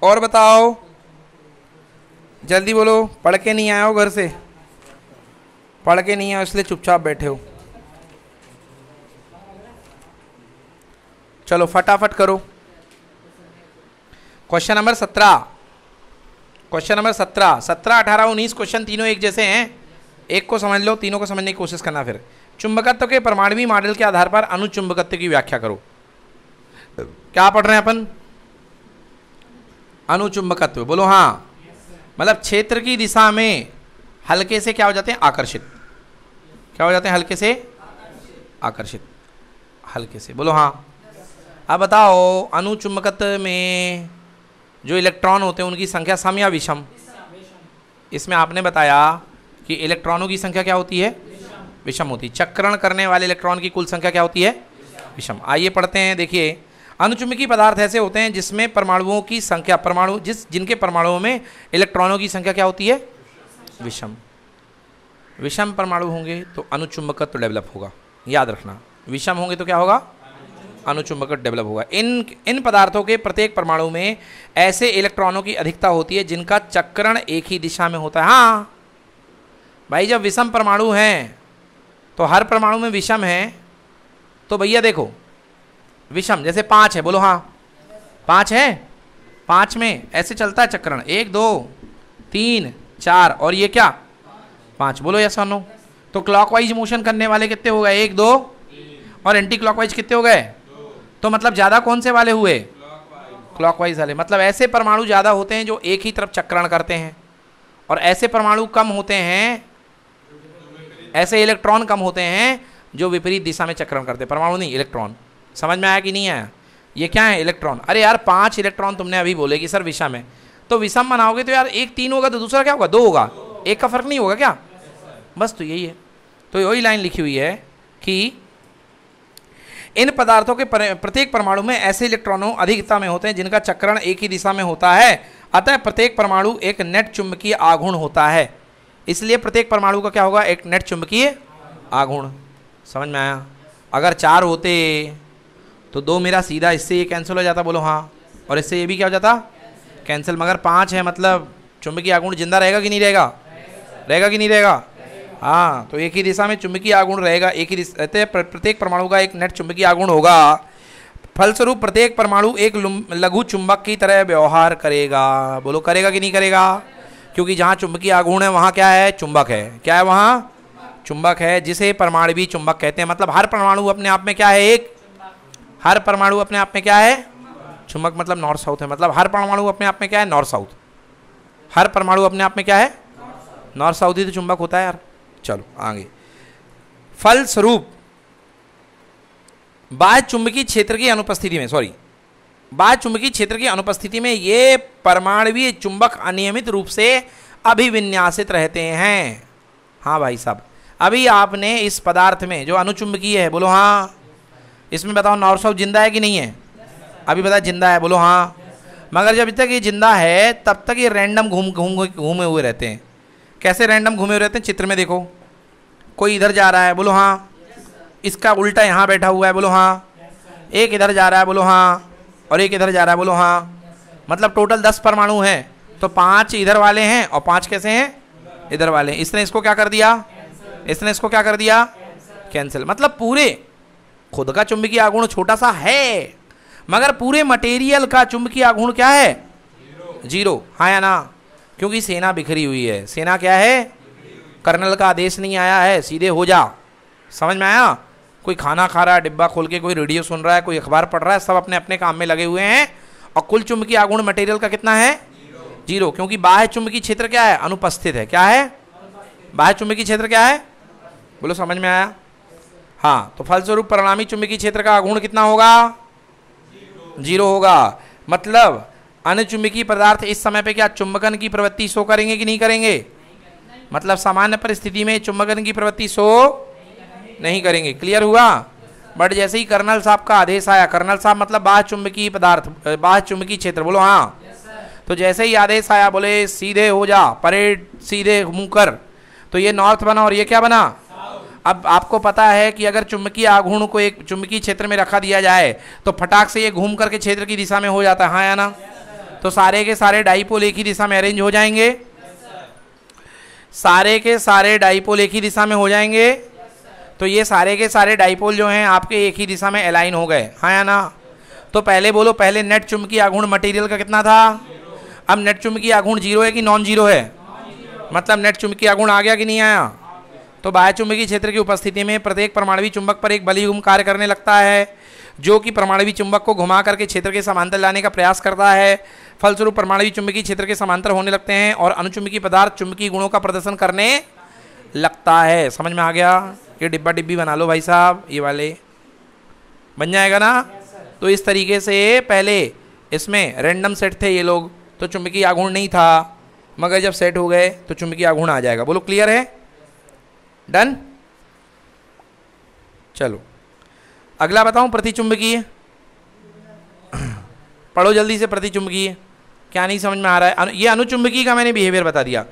और बताओ जल्दी बोलो पढ़ के नहीं आए हो घर से पढ़ के नहीं आए इसलिए चुपचाप बैठे हो चलो फटाफट करो क्वेश्चन नंबर सत्रह क्वेश्चन नंबर सत्रह सत्रह अठारह उन्नीस क्वेश्चन तीनों एक जैसे हैं एक को समझ लो तीनों को समझने की कोशिश करना फिर चुंबकत्व के परमाणवी मॉडल के आधार पर अनुचुंबकत्व की व्याख्या करो क्या पढ़ रहे हैं अपन अनुचुंबकत्व बोलो हाँ मतलब क्षेत्र की दिशा में हल्के से क्या हो जाते हैं आकर्षित क्या हो जाते हैं हल्के से आकर्षित हल्के से बोलो हाँ अब बताओ अनुचुंबकत्व में जो इलेक्ट्रॉन होते हैं उनकी संख्या सम या विषम इसमें आपने बताया कि इलेक्ट्रॉनों की संख्या क्या होती है विषम होती है चक्रण करने वाले इलेक्ट्रॉन की कुल संख्या क्या होती है विषम आइए पढ़ते हैं देखिए अनुचुंबकीय पदार्थ ऐसे होते हैं जिसमें परमाणुओं की संख्या परमाणु जिस जिनके परमाणुओं में इलेक्ट्रॉनों की संख्या क्या होती है विषम विषम परमाणु होंगे तो अनुचुंबकत्व तो डेवलप होगा याद रखना विषम होंगे तो क्या होगा अनुचुंबकत्व डेवलप होगा इन इन पदार्थों के प्रत्येक परमाणु में ऐसे इलेक्ट्रॉनों की अधिकता होती है जिनका चक्रण एक ही दिशा में होता है हाँ भाई जब विषम परमाणु हैं तो हर परमाणु में विषम है तो भैया देखो विषम जैसे पाँच है बोलो हाँ पाँच है पाँच में ऐसे चलता है चक्रण एक दो तीन चार और ये क्या पाँच बोलो या सोनो तो क्लॉकवाइज मोशन करने वाले कितने हो गए एक दो और एंटी क्लॉकवाइज कितने हो गए तो मतलब ज़्यादा कौन से वाले हुए क्लॉकवाइज वाले मतलब ऐसे परमाणु ज़्यादा होते हैं जो एक ही तरफ चक्रण करते हैं और ऐसे परमाणु कम होते हैं ऐसे इलेक्ट्रॉन कम होते हैं जो विपरीत दिशा में चक्रम करते हैं परमाणु नहीं इलेक्ट्रॉन समझ में आया कि नहीं आया ये क्या है इलेक्ट्रॉन अरे यार पांच इलेक्ट्रॉन तुमने अभी बोले कि सर विषम है तो विषम बनाओगे तो यार एक तीन होगा तो दूसरा क्या होगा दो होगा एक का फर्क नहीं होगा क्या बस तो यही है तो यही लाइन लिखी हुई है कि इन पदार्थों के प्रत्येक परमाणु में ऐसे इलेक्ट्रॉनों अधिकता में होते हैं जिनका चक्रण एक ही दिशा में होता है अतः प्रत्येक परमाणु एक नेट चुंबकीय आघूर्ण होता है इसलिए प्रत्येक परमाणु का क्या होगा एक नेट चुंबकीय आगुण समझ में आया अगर चार होते तो दो मेरा सीधा इससे ये कैंसिल हो जाता बोलो हाँ और इससे ये भी क्या हो जाता कैंसिल मगर पाँच है मतलब चुंबकीय आगुण जिंदा रहेगा कि नहीं रहेगा रहेगा कि नहीं रहेगा हाँ तो एक ही दिशा में चुंबकीय आगुण रहेगा एक ही दिशा प्रत्येक परमाणु का एक नेट चुंबकीय आगुण होगा फलस्वरूप प्रत्येक परमाणु एक लघु चुंबक की तरह व्यवहार करेगा बोलो करेगा कि नहीं करेगा क्योंकि जहां चुंबकीय आघूर्ण है वहां क्या है चुंबक है क्या है वहां चुंबक है जिसे परमाणु भी चुंबक कहते हैं मतलब हर परमाणु अपने आप में क्या है एक हर परमाणु अपने आप में क्या है चुंबक मतलब नॉर्थ साउथ है मतलब हर परमाणु अपने आप में क्या है नॉर्थ साउथ हर परमाणु अपने आप में क्या है नॉर्थ साउथ ही तो चुंबक होता है यार चलो आगे फलस्वरूप बाह्य चुंबकीय क्षेत्र की अनुपस्थिति में सॉरी बाद चुंबकीय क्षेत्र की अनुपस्थिति में ये परमाणवीय चुंबक अनियमित रूप से अभिविन्यासित रहते हैं हाँ भाई साहब अभी आपने इस पदार्थ में जो अनुचुंबकीय है बोलो हाँ इसमें बताओ नॉर्सॉफ जिंदा है कि नहीं है अभी बताया जिंदा है बोलो हाँ मगर जब तक ये जिंदा है तब तक ये रैंडम घूम घूम घूमे हुए रहते हैं कैसे रैंडम घूमे हुए रहते हैं चित्र में देखो कोई इधर जा रहा है बोलो हाँ इसका उल्टा यहाँ बैठा हुआ है बोलो हाँ एक इधर जा रहा है बोलो हाँ और एक इधर जा रहा है बोलो हाँ मतलब टोटल दस परमाणु हैं तो पांच इधर वाले हैं और पांच कैसे हैं इधर वाले हैं इसने इसको क्या कर दिया इसने इसको क्या कर दिया कैंसिल मतलब पूरे खुद का चुंबकीय आगुण छोटा सा है मगर पूरे मटेरियल का चुंबकीय आगुण क्या है जीरो हाँ या ना क्योंकि सेना बिखरी हुई है सेना क्या है कर्नल का आदेश नहीं आया है सीधे हो जा समझ में आया कोई खाना खा रहा है डिब्बा खोल के कोई रेडियो सुन रहा है कोई अखबार पढ़ रहा है सब अपने अपने काम में लगे हुए हैं और कुल चुंबकीय आगुण मटेरियल का कितना है जीरो क्योंकि बाह्य चुंबकीय क्षेत्र क्या है अनुपस्थित है क्या है बाह्य चुंबकीय क्षेत्र क्या है बोलो समझ में आया हाँ तो फलस्वरूप परिणामी चुंबकीय क्षेत्र का आगुण कितना होगा जीरो होगा मतलब अन्य चुंबकीय पदार्थ इस समय पे क्या चुंबकन की प्रवृत्ति शो करेंगे कि नहीं करेंगे मतलब सामान्य परिस्थिति में चुंबकन की प्रवृत्ति शो नहीं करेंगे क्लियर हुआ बट जैसे ही कर्नल साहब का आदेश आया कर्नल साहब मतलब बाह चुंबकीय पदार्थ बाह चुंबकीय क्षेत्र बोलो हाँ तो जैसे ही आदेश आया बोले सीधे हो जा परेड सीधे मुँह कर तो ये नॉर्थ बना और ये क्या बना अब आपको पता है कि अगर चुंबकीय आघूर्ण को एक चुंबकीय क्षेत्र में रखा दिया जाए तो फटाक से ये घूम करके क्षेत्र की दिशा में हो जाता है हाँ या ना तो सारे के सारे डाइपोल एक ही दिशा में अरेंज हो जाएंगे सारे के सारे डाइपोल एक ही दिशा में हो जाएंगे तो ये सारे के सारे डाइपोल जो हैं आपके एक ही दिशा में अलाइन हो गए हाँ या ना तो पहले बोलो पहले नेट चुम्बकीय आघूर्ण मटेरियल का कितना था अब नेट चुंबकीय आघूर्ण जीरो है कि नॉन जीरो है मतलब नेट चुंबकीय आघूर्ण आ गया कि नहीं आया तो बाह्य चुंबकीय क्षेत्र की उपस्थिति में प्रत्येक परमाणवी चुंबक पर एक बलियुम कार्य करने लगता है जो कि परमाणवी चुंबक को घुमा करके क्षेत्र के समांतर लाने का प्रयास करता है फलस्वरूप परमाणवी चुंबकीय क्षेत्र के समांतर होने लगते हैं और अनुचुंबकीय पदार्थ चुंबकीय गुणों का प्रदर्शन करने लगता है समझ में आ गया ये डिब्बा डिब्बी बना लो भाई साहब ये वाले बन जाएगा ना तो इस तरीके से पहले इसमें रेंडम सेट थे ये लोग तो चुम्बकीय आघूर्ण नहीं था मगर जब सेट हो गए तो चुम्बकीय आघूर्ण आ जाएगा बोलो क्लियर है डन चलो अगला बताऊं प्रतिचुंबकीय पढ़ो जल्दी से प्रतिचुंबकीय क्या नहीं समझ में आ रहा है ये अनुचुंबकीय का मैंने बिहेवियर बता दिया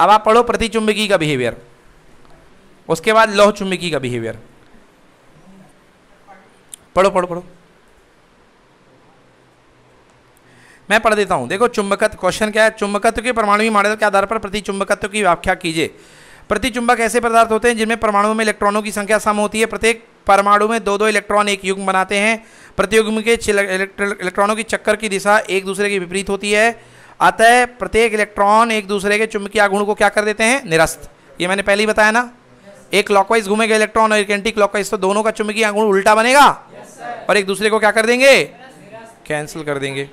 अब आप पढ़ो प्रतिचुंबकीय का बिहेवियर उसके बाद लौह चुंबकी का बिहेवियर पढ़ो पढ़ो पढ़ो मैं पढ़ देता हूं देखो चुंबकत्व क्वेश्चन क्या है चुंबकत्व के परमाणु मॉडल तो के आधार पर प्रति चुंबकत्व की व्याख्या कीजिए प्रति चुंबक ऐसे पदार्थ होते हैं जिनमें परमाणुओं में इलेक्ट्रॉनों की संख्या सम होती है प्रत्येक परमाणु में दो दो इलेक्ट्रॉन एक युग्म बनाते हैं प्रतियुग्म के इलेक्ट्रॉनों की चक्कर की दिशा एक दूसरे के विपरीत होती है अतः प्रत्येक इलेक्ट्रॉन एक दूसरे के चुंबकीय आगुण को क्या कर देते हैं निरस्त ये मैंने पहले ही बताया ना एक क्लॉकवाइज घूमेगा इलेक्ट्रॉन और एक एंटी क्लॉकवाइज तो दोनों का चुंबकीय गुण उल्टा बनेगा yes, और एक दूसरे को क्या कर देंगे कैंसिल कर देंगे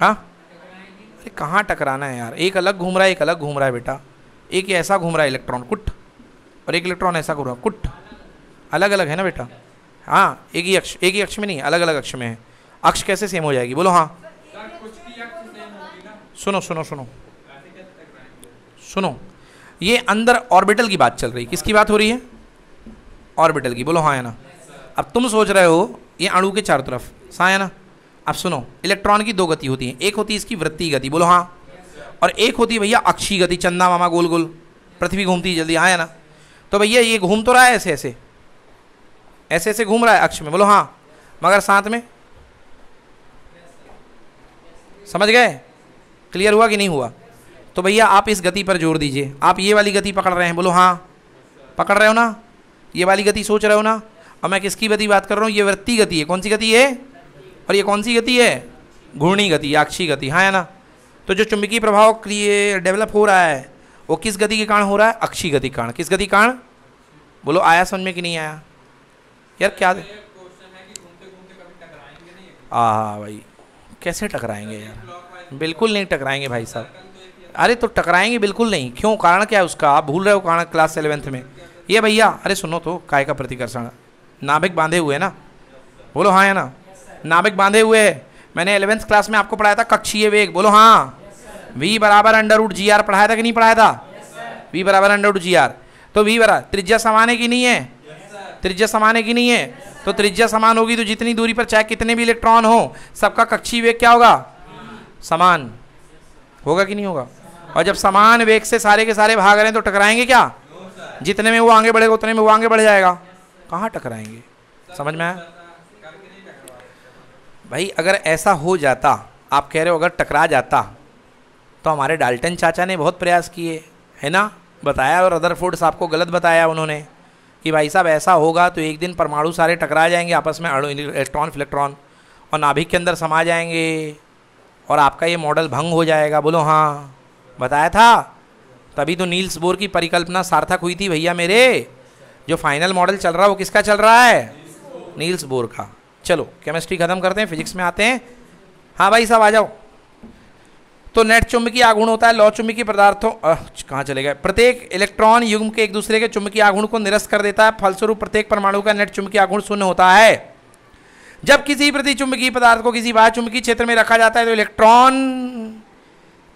हाँ अरे कहाँ टकराना है यार एक अलग घूम रहा है एक अलग घूम रहा है बेटा एक ऐसा घूम रहा है इलेक्ट्रॉन कुट और एक इलेक्ट्रॉन ऐसा घूम रहा है कुट अलग अलग है ना बेटा हाँ एक ही अक्ष एक ही अक्ष में नहीं अलग अलग अक्ष में है अक्ष कैसे सेम हो जाएगी बोलो हाँ सुनो सुनो सुनो सुनो ये अंदर ऑर्बिटल की बात चल रही किसकी बात हो रही है ऑर्बिटल की बोलो हाँ ना अब तुम सोच रहे हो ये अणु के चारों तरफ सा हाँ है ना अब सुनो इलेक्ट्रॉन की दो गति होती है एक होती है इसकी वृत्ति गति बोलो हाँ और एक होती है भैया अक्षी गति चंदा मामा गोल गोल पृथ्वी घूमती है जल्दी आया हाँ ना तो भैया ये घूम तो रहा है ऐसे ऐसे ऐसे ऐसे घूम रहा है अक्ष में बोलो हाँ मगर साथ में समझ गए क्लियर हुआ कि नहीं हुआ तो भैया आप इस गति पर जोर दीजिए आप ये वाली गति पकड़ रहे हैं बोलो हाँ पकड़ रहे हो ना ये वाली गति सोच रहे हो ना और मैं किसकी गति बात कर रहा हूँ ये वृत्ति गति है कौन सी गति है और ये कौन सी गति है घूर्णी गति याक्षी गति हाँ है ना तो जो चुंबकीय प्रभाव क्रिए डेवलप हो रहा है वो किस गति के कारण हो रहा है अक्षी गति कारण किस गति कारण बोलो आया समझ में कि नहीं आया यार क्या हाँ भाई कैसे टकराएंगे यार बिल्कुल नहीं टकराएंगे भाई साहब अरे तो टकराएंगे बिल्कुल नहीं क्यों कारण क्या है उसका आप भूल रहे हो कारण क्लास एलेवेंथ में ये भैया अरे सुनो तो काय का प्रतिकर्षण नाभिक बांधे हुए ना बोलो हाँ है ना नाभिक बांधे हुए है मैंने एलेवेंथ क्लास में आपको पढ़ाया था कक्षीय वेग बोलो हाँ वी बराबर अंडर उड जी आर पढ़ाया था कि नहीं पढ़ाया था वी बराबर अंडर उड जी आर तो वी बराबर त्रिज्या समान है कि नहीं है त्रिज्या समान है कि नहीं है तो त्रिज्या समान होगी तो जितनी दूरी पर चाहे कितने भी इलेक्ट्रॉन हो सबका कक्षीय वेग क्या होगा समान होगा कि नहीं होगा और जब समान वेग से सारे के सारे भाग रहे हैं तो टकराएंगे क्या जितने में वो आगे बढ़ेगा उतने में वो आगे बढ़ जाएगा कहाँ टकराएंगे समझ में आया भाई अगर ऐसा हो जाता आप कह रहे हो अगर टकरा जाता तो हमारे डाल्टन चाचा ने बहुत प्रयास किए है ना बताया और अदर फूड्स आपको गलत बताया उन्होंने कि भाई साहब ऐसा होगा तो एक दिन परमाणु सारे टकरा जाएंगे आपस में अड़ो इलेक्ट्रॉन इलेक्ट्रॉन और नाभिक के अंदर समा जाएंगे और आपका ये मॉडल भंग हो जाएगा बोलो हाँ बताया था तभी तो नील्स बोर की परिकल्पना सार्थक हुई थी भैया मेरे जो फाइनल मॉडल चल रहा है वो किसका चल रहा है नील्स बोर का चलो केमिस्ट्री खत्म करते हैं फिजिक्स में आते हैं हाँ भाई साहब आ जाओ तो नेट चुंबकीय आगुण होता है लौ चुंबकीय पदार्थों कहाँ चले गए प्रत्येक इलेक्ट्रॉन युग्म के एक दूसरे के चुंबकीय आगुण को निरस्त कर देता है फलस्वरूप प्रत्येक परमाणु का नेट चुंबकीय आगुण शून्य होता है जब किसी प्रति चुंबकीय पदार्थ को किसी बाह्य चुंबकीय क्षेत्र में रखा जाता है तो इलेक्ट्रॉन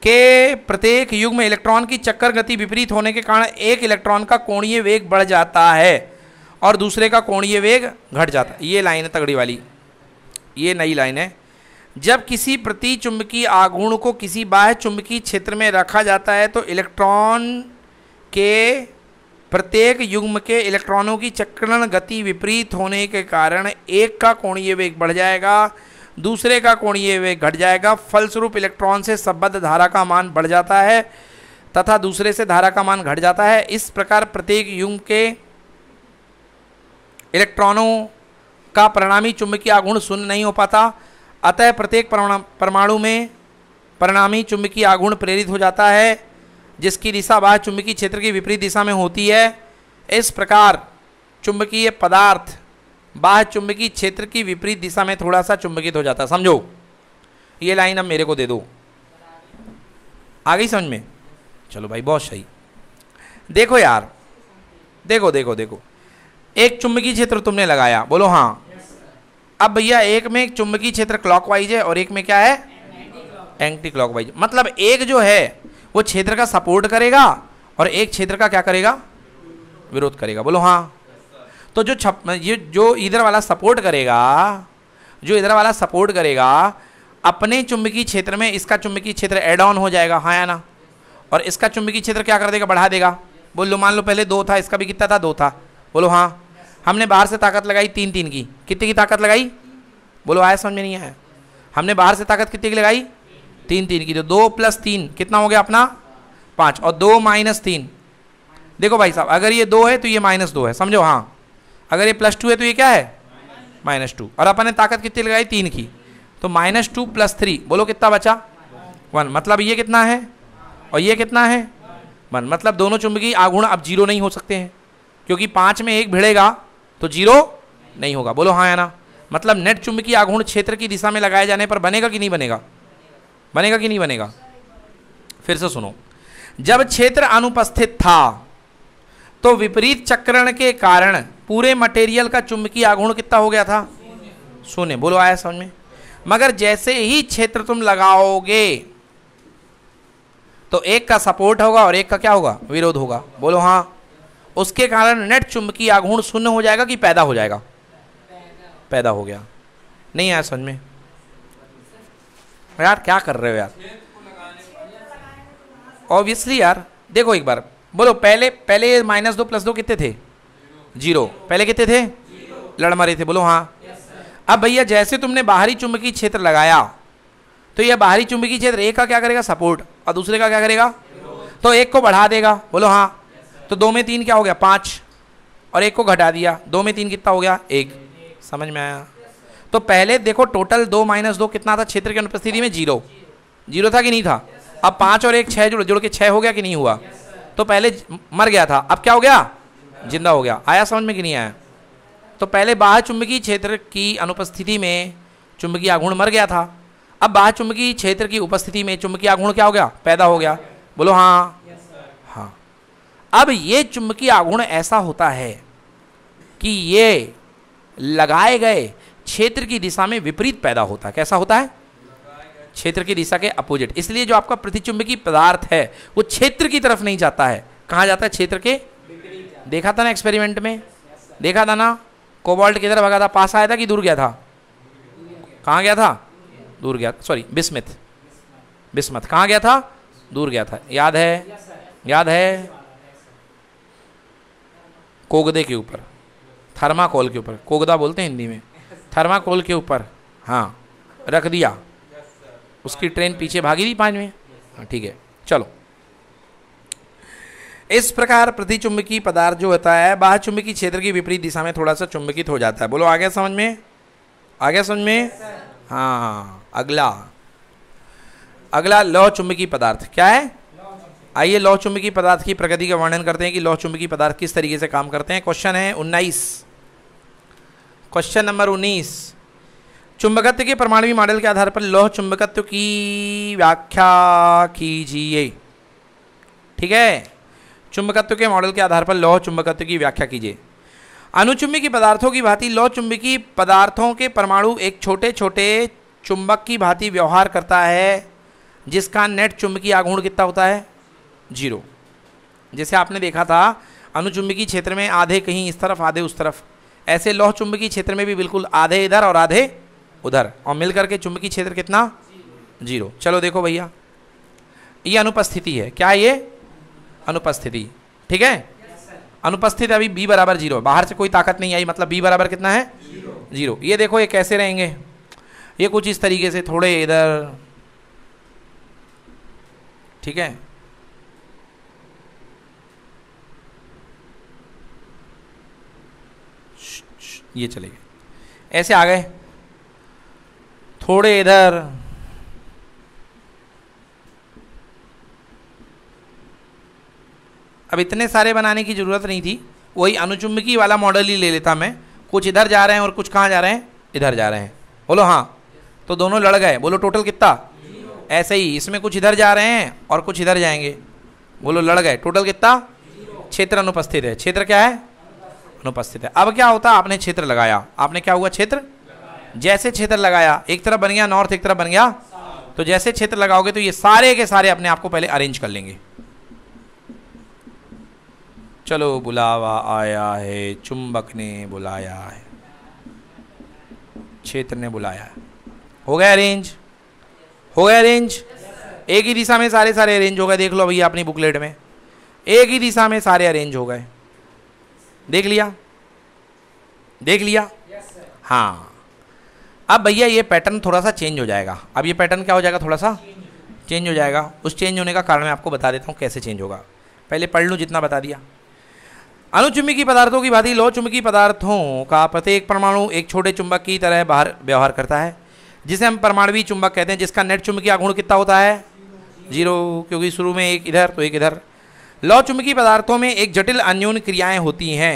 के प्रत्येक युग में इलेक्ट्रॉन की चक्कर गति विपरीत होने के कारण एक इलेक्ट्रॉन का कोणीय वेग बढ़ जाता है और दूसरे का कोणीय वेग घट जाता है ये लाइन है तगड़ी वाली ये नई लाइन है जब किसी प्रति चुंबकीय आघूर्ण को किसी बाह्य चुंबकीय क्षेत्र में रखा जाता है तो इलेक्ट्रॉन के प्रत्येक युग्म के इलेक्ट्रॉनों की चक्रण गति विपरीत होने के कारण एक का कोणीय वेग बढ़ जाएगा दूसरे का कोणीय वेग घट जाएगा फलस्वरूप इलेक्ट्रॉन से संबद्ध धारा का मान बढ़ जाता है तथा दूसरे से धारा का मान घट जाता है इस प्रकार प्रत्येक युग के इलेक्ट्रॉनों का परिणामी चुंबकीय आघूर्ण शून्य नहीं हो पाता अतः प्रत्येक परमाणु में परिणामी चुंबकीय आघूर्ण प्रेरित हो जाता है जिसकी दिशा बाह्य चुंबकीय क्षेत्र की विपरीत दिशा में होती है इस प्रकार चुंबकीय पदार्थ बाह चुंबकीय क्षेत्र की विपरीत दिशा में थोड़ा सा चुंबकित हो जाता समझो ये लाइन अब मेरे को दे दो आ गई समझ में चलो भाई बहुत सही देखो यार देखो देखो देखो एक चुंबकीय क्षेत्र तुमने लगाया बोलो हाँ अब भैया एक में एक चुंबकीय क्षेत्र क्लॉकवाइज है और एक में क्या है एंटी क्लॉकवाइज मतलब एक जो है वो क्षेत्र का सपोर्ट करेगा और एक क्षेत्र का क्या करेगा विरोध करेगा बोलो हाँ तो जो छप ये जो इधर वाला सपोर्ट करेगा जो इधर वाला सपोर्ट करेगा अपने चुंबकीय क्षेत्र में इसका चुंबकीय क्षेत्र एड ऑन हो जाएगा हाँ या ना और इसका चुंबकीय क्षेत्र क्या कर देगा बढ़ा देगा बोल लो मान लो पहले दो था इसका भी कितना था दो था बोलो हाँ हमने बाहर से ताकत लगाई तीन तीन की कितने की ताकत लगाई बोलो आया समझ में नहीं आया हमने बाहर से ताकत कितने की लगाई तीन तीन की तो दो प्लस तीन कितना हो गया अपना पाँच और दो माइनस तीन देखो भाई साहब अगर ये दो है तो ये माइनस दो है समझो हाँ अगर ये प्लस टू है तो ये क्या है माइनस टू और अपन ने ताकत कितनी लगाई तीन की तो माइनस टू प्लस थ्री बोलो कितना बचा वन मतलब ये कितना है और ये कितना है वन मतलब दोनों चुंबकीय आगुण अब जीरो नहीं हो सकते हैं क्योंकि पाँच में एक भिड़ेगा तो जीरो नहीं होगा बोलो हाँ आना ना मतलब नेट चुंबकीय आघूर्ण क्षेत्र की दिशा में लगाए जाने पर बनेगा कि नहीं बनेगा बनेगा कि नहीं बनेगा फिर से सुनो जब क्षेत्र अनुपस्थित था तो विपरीत चक्रण के कारण पूरे मटेरियल का चुंबकीय आघूर्ण कितना हो गया था शून्य बोलो आया समझ में मगर जैसे ही क्षेत्र तुम लगाओगे तो एक का सपोर्ट होगा और एक का क्या होगा विरोध होगा बोलो हाँ उसके कारण नेट चुंबकीय आघूर्ण शून्य हो जाएगा कि पैदा हो जाएगा पैदा हो गया नहीं आया समझ में यार क्या कर रहे हो यार ऑब्वियसली यार देखो एक बार बोलो पहले पहले माइनस दो प्लस दो कितने थे जीरो पहले कितने थे लड़ मरे थे बोलो हाँ अब भैया जैसे तुमने बाहरी चुंबकीय क्षेत्र लगाया तो यह बाहरी चुंबकीय क्षेत्र एक का क्या करेगा सपोर्ट और दूसरे का क्या करेगा तो एक को बढ़ा देगा बोलो हाँ तो दो में तीन क्या हो गया पाँच और एक को घटा दिया दो में तीन कितना हो गया एक समझ में आया तो पहले देखो टोटल दो माइनस दो कितना था क्षेत्र की अनुपस्थिति में जीरो जीरो था कि नहीं था अब पाँच और एक छः जुड़ जुड़ के छः हो गया कि नहीं हुआ तो पहले मर गया था अब क्या हो गया जिंदा हो गया आया समझ में कि नहीं आया तो पहले बाह चुंबकीय क्षेत्र की अनुपस्थिति में चुंबकीय आघूर्ण मर गया था अब बाह चुंबकीय क्षेत्र की उपस्थिति में चुंबकीय आघूर्ण क्या हो गया पैदा हो गया बोलो हाँ हाँ अब ये चुंबकीय आघूर्ण ऐसा होता है कि ये लगाए गए क्षेत्र की दिशा में विपरीत पैदा होता है कैसा होता है क्षेत्र की दिशा के अपोजिट इसलिए जो आपका प्रतिचुंबकीय पदार्थ है वो क्षेत्र की तरफ नहीं जाता है कहाँ जाता है क्षेत्र के देखा था ना एक्सपेरिमेंट में देखा था ना कोबाल्ट किधर भगा था पास आया था कि दूर गया था कहाँ गया था दूर गया सॉरी बिस्मित बिस्मत कहाँ गया था दूर गया था याद है याद है कोगदे के ऊपर थर्माकोल के ऊपर कोगदा बोलते हैं हिंदी में थर्माकोल के ऊपर हाँ रख दिया उसकी ट्रेन पीछे भागी थी पाँच में हाँ ठीक है चलो इस प्रकार प्रतिचुंबकीय पदार्थ जो होता है बाह चुंबकीय क्षेत्र की विपरीत दिशा में थोड़ा सा चुंबकित हो जाता है बोलो आगे समझ में आगे समझ में हाँ, हाँ, हाँ। अगला अगला लौ चुंबकीय पदार्थ क्या है आइए लौ चुंबकीय पदार्थ की प्रगति का वर्णन करते हैं कि लौ चुंबकीय पदार्थ किस तरीके से काम करते हैं क्वेश्चन है उन्नीस क्वेश्चन नंबर उन्नीस चुंबकत्व के परमाणु मॉडल के आधार पर लौह चुंबकत्व की व्याख्या कीजिए ठीक है चुंबकत्व के मॉडल के आधार पर लौह चुंबकत्व की व्याख्या कीजिए अनुचुंबकी पदार्थों की भांति लौह चुंबकीय पदार्थों के परमाणु एक छोटे छोटे चुंबक की भांति व्यवहार करता है जिसका नेट चुंबकीय आघूर्ण कितना होता है जीरो जैसे आपने देखा था अनुचुंबकीय क्षेत्र में आधे कहीं इस तरफ आधे उस तरफ ऐसे लौह चुंबकीय क्षेत्र में भी बिल्कुल आधे इधर और आधे उधर और मिलकर के चुंबकीय क्षेत्र कितना जीरो चलो देखो भैया ये अनुपस्थिति है क्या ये अनुपस्थिति ठीक है अनुपस्थित अभी बी बराबर जीरो बाहर से कोई ताकत नहीं आई मतलब बी बराबर कितना है जीरो ये देखो ये कैसे रहेंगे ये कुछ इस तरीके से थोड़े इधर ठीक है ये चले गए ऐसे आ गए थोड़े इधर अब इतने सारे बनाने की ज़रूरत नहीं थी वही अनुचुंबकी वाला मॉडल ही ले लेता मैं कुछ इधर जा रहे हैं और कुछ कहाँ जा रहे हैं इधर जा रहे हैं बोलो हाँ तो दोनों लड़ गए बोलो टोटल कितना ऐसे ही इसमें कुछ इधर जा रहे हैं और कुछ इधर जाएंगे बोलो लड़ गए टोटल कितना क्षेत्र अनुपस्थित है क्षेत्र क्या है अनुपस्थित है अब क्या होता आपने क्षेत्र लगाया आपने क्या हुआ क्षेत्र जैसे क्षेत्र लगाया एक तरफ बन गया नॉर्थ एक तरफ बन गया तो जैसे क्षेत्र लगाओगे तो ये सारे के सारे अपने आप को पहले अरेंज कर लेंगे चलो बुलावा आया है चुंबक ने बुलाया है क्षेत्र ने बुलाया है हो गया अरेंज हो गया अरेंज एक ही दिशा में सारे सारे अरेंज हो गए देख लो भैया अपनी बुकलेट में एक ही दिशा में सारे अरेंज हो गए देख लिया देख लिया yes, हाँ अब भैया ये पैटर्न थोड़ा सा चेंज हो जाएगा अब ये पैटर्न क्या हो जाएगा थोड़ा सा चेंज हो जाएगा उस चेंज होने का कारण मैं आपको बता देता हूँ कैसे चेंज होगा पहले पढ़ लूँ जितना बता दिया अनुचुंबकीय पदार्थों की भांति लोचुंबकीय पदार्थों का प्रत्येक परमाणु एक छोटे चुंबक की तरह बाहर व्यवहार करता है जिसे हम परमाणवी चुंबक कहते हैं जिसका नेट चुंबकीय आघूर्ण कितना होता है जीरो क्योंकि शुरू में एक इधर तो एक इधर लौ चुंबकीय पदार्थों में एक जटिल अन्यून क्रियाएं होती हैं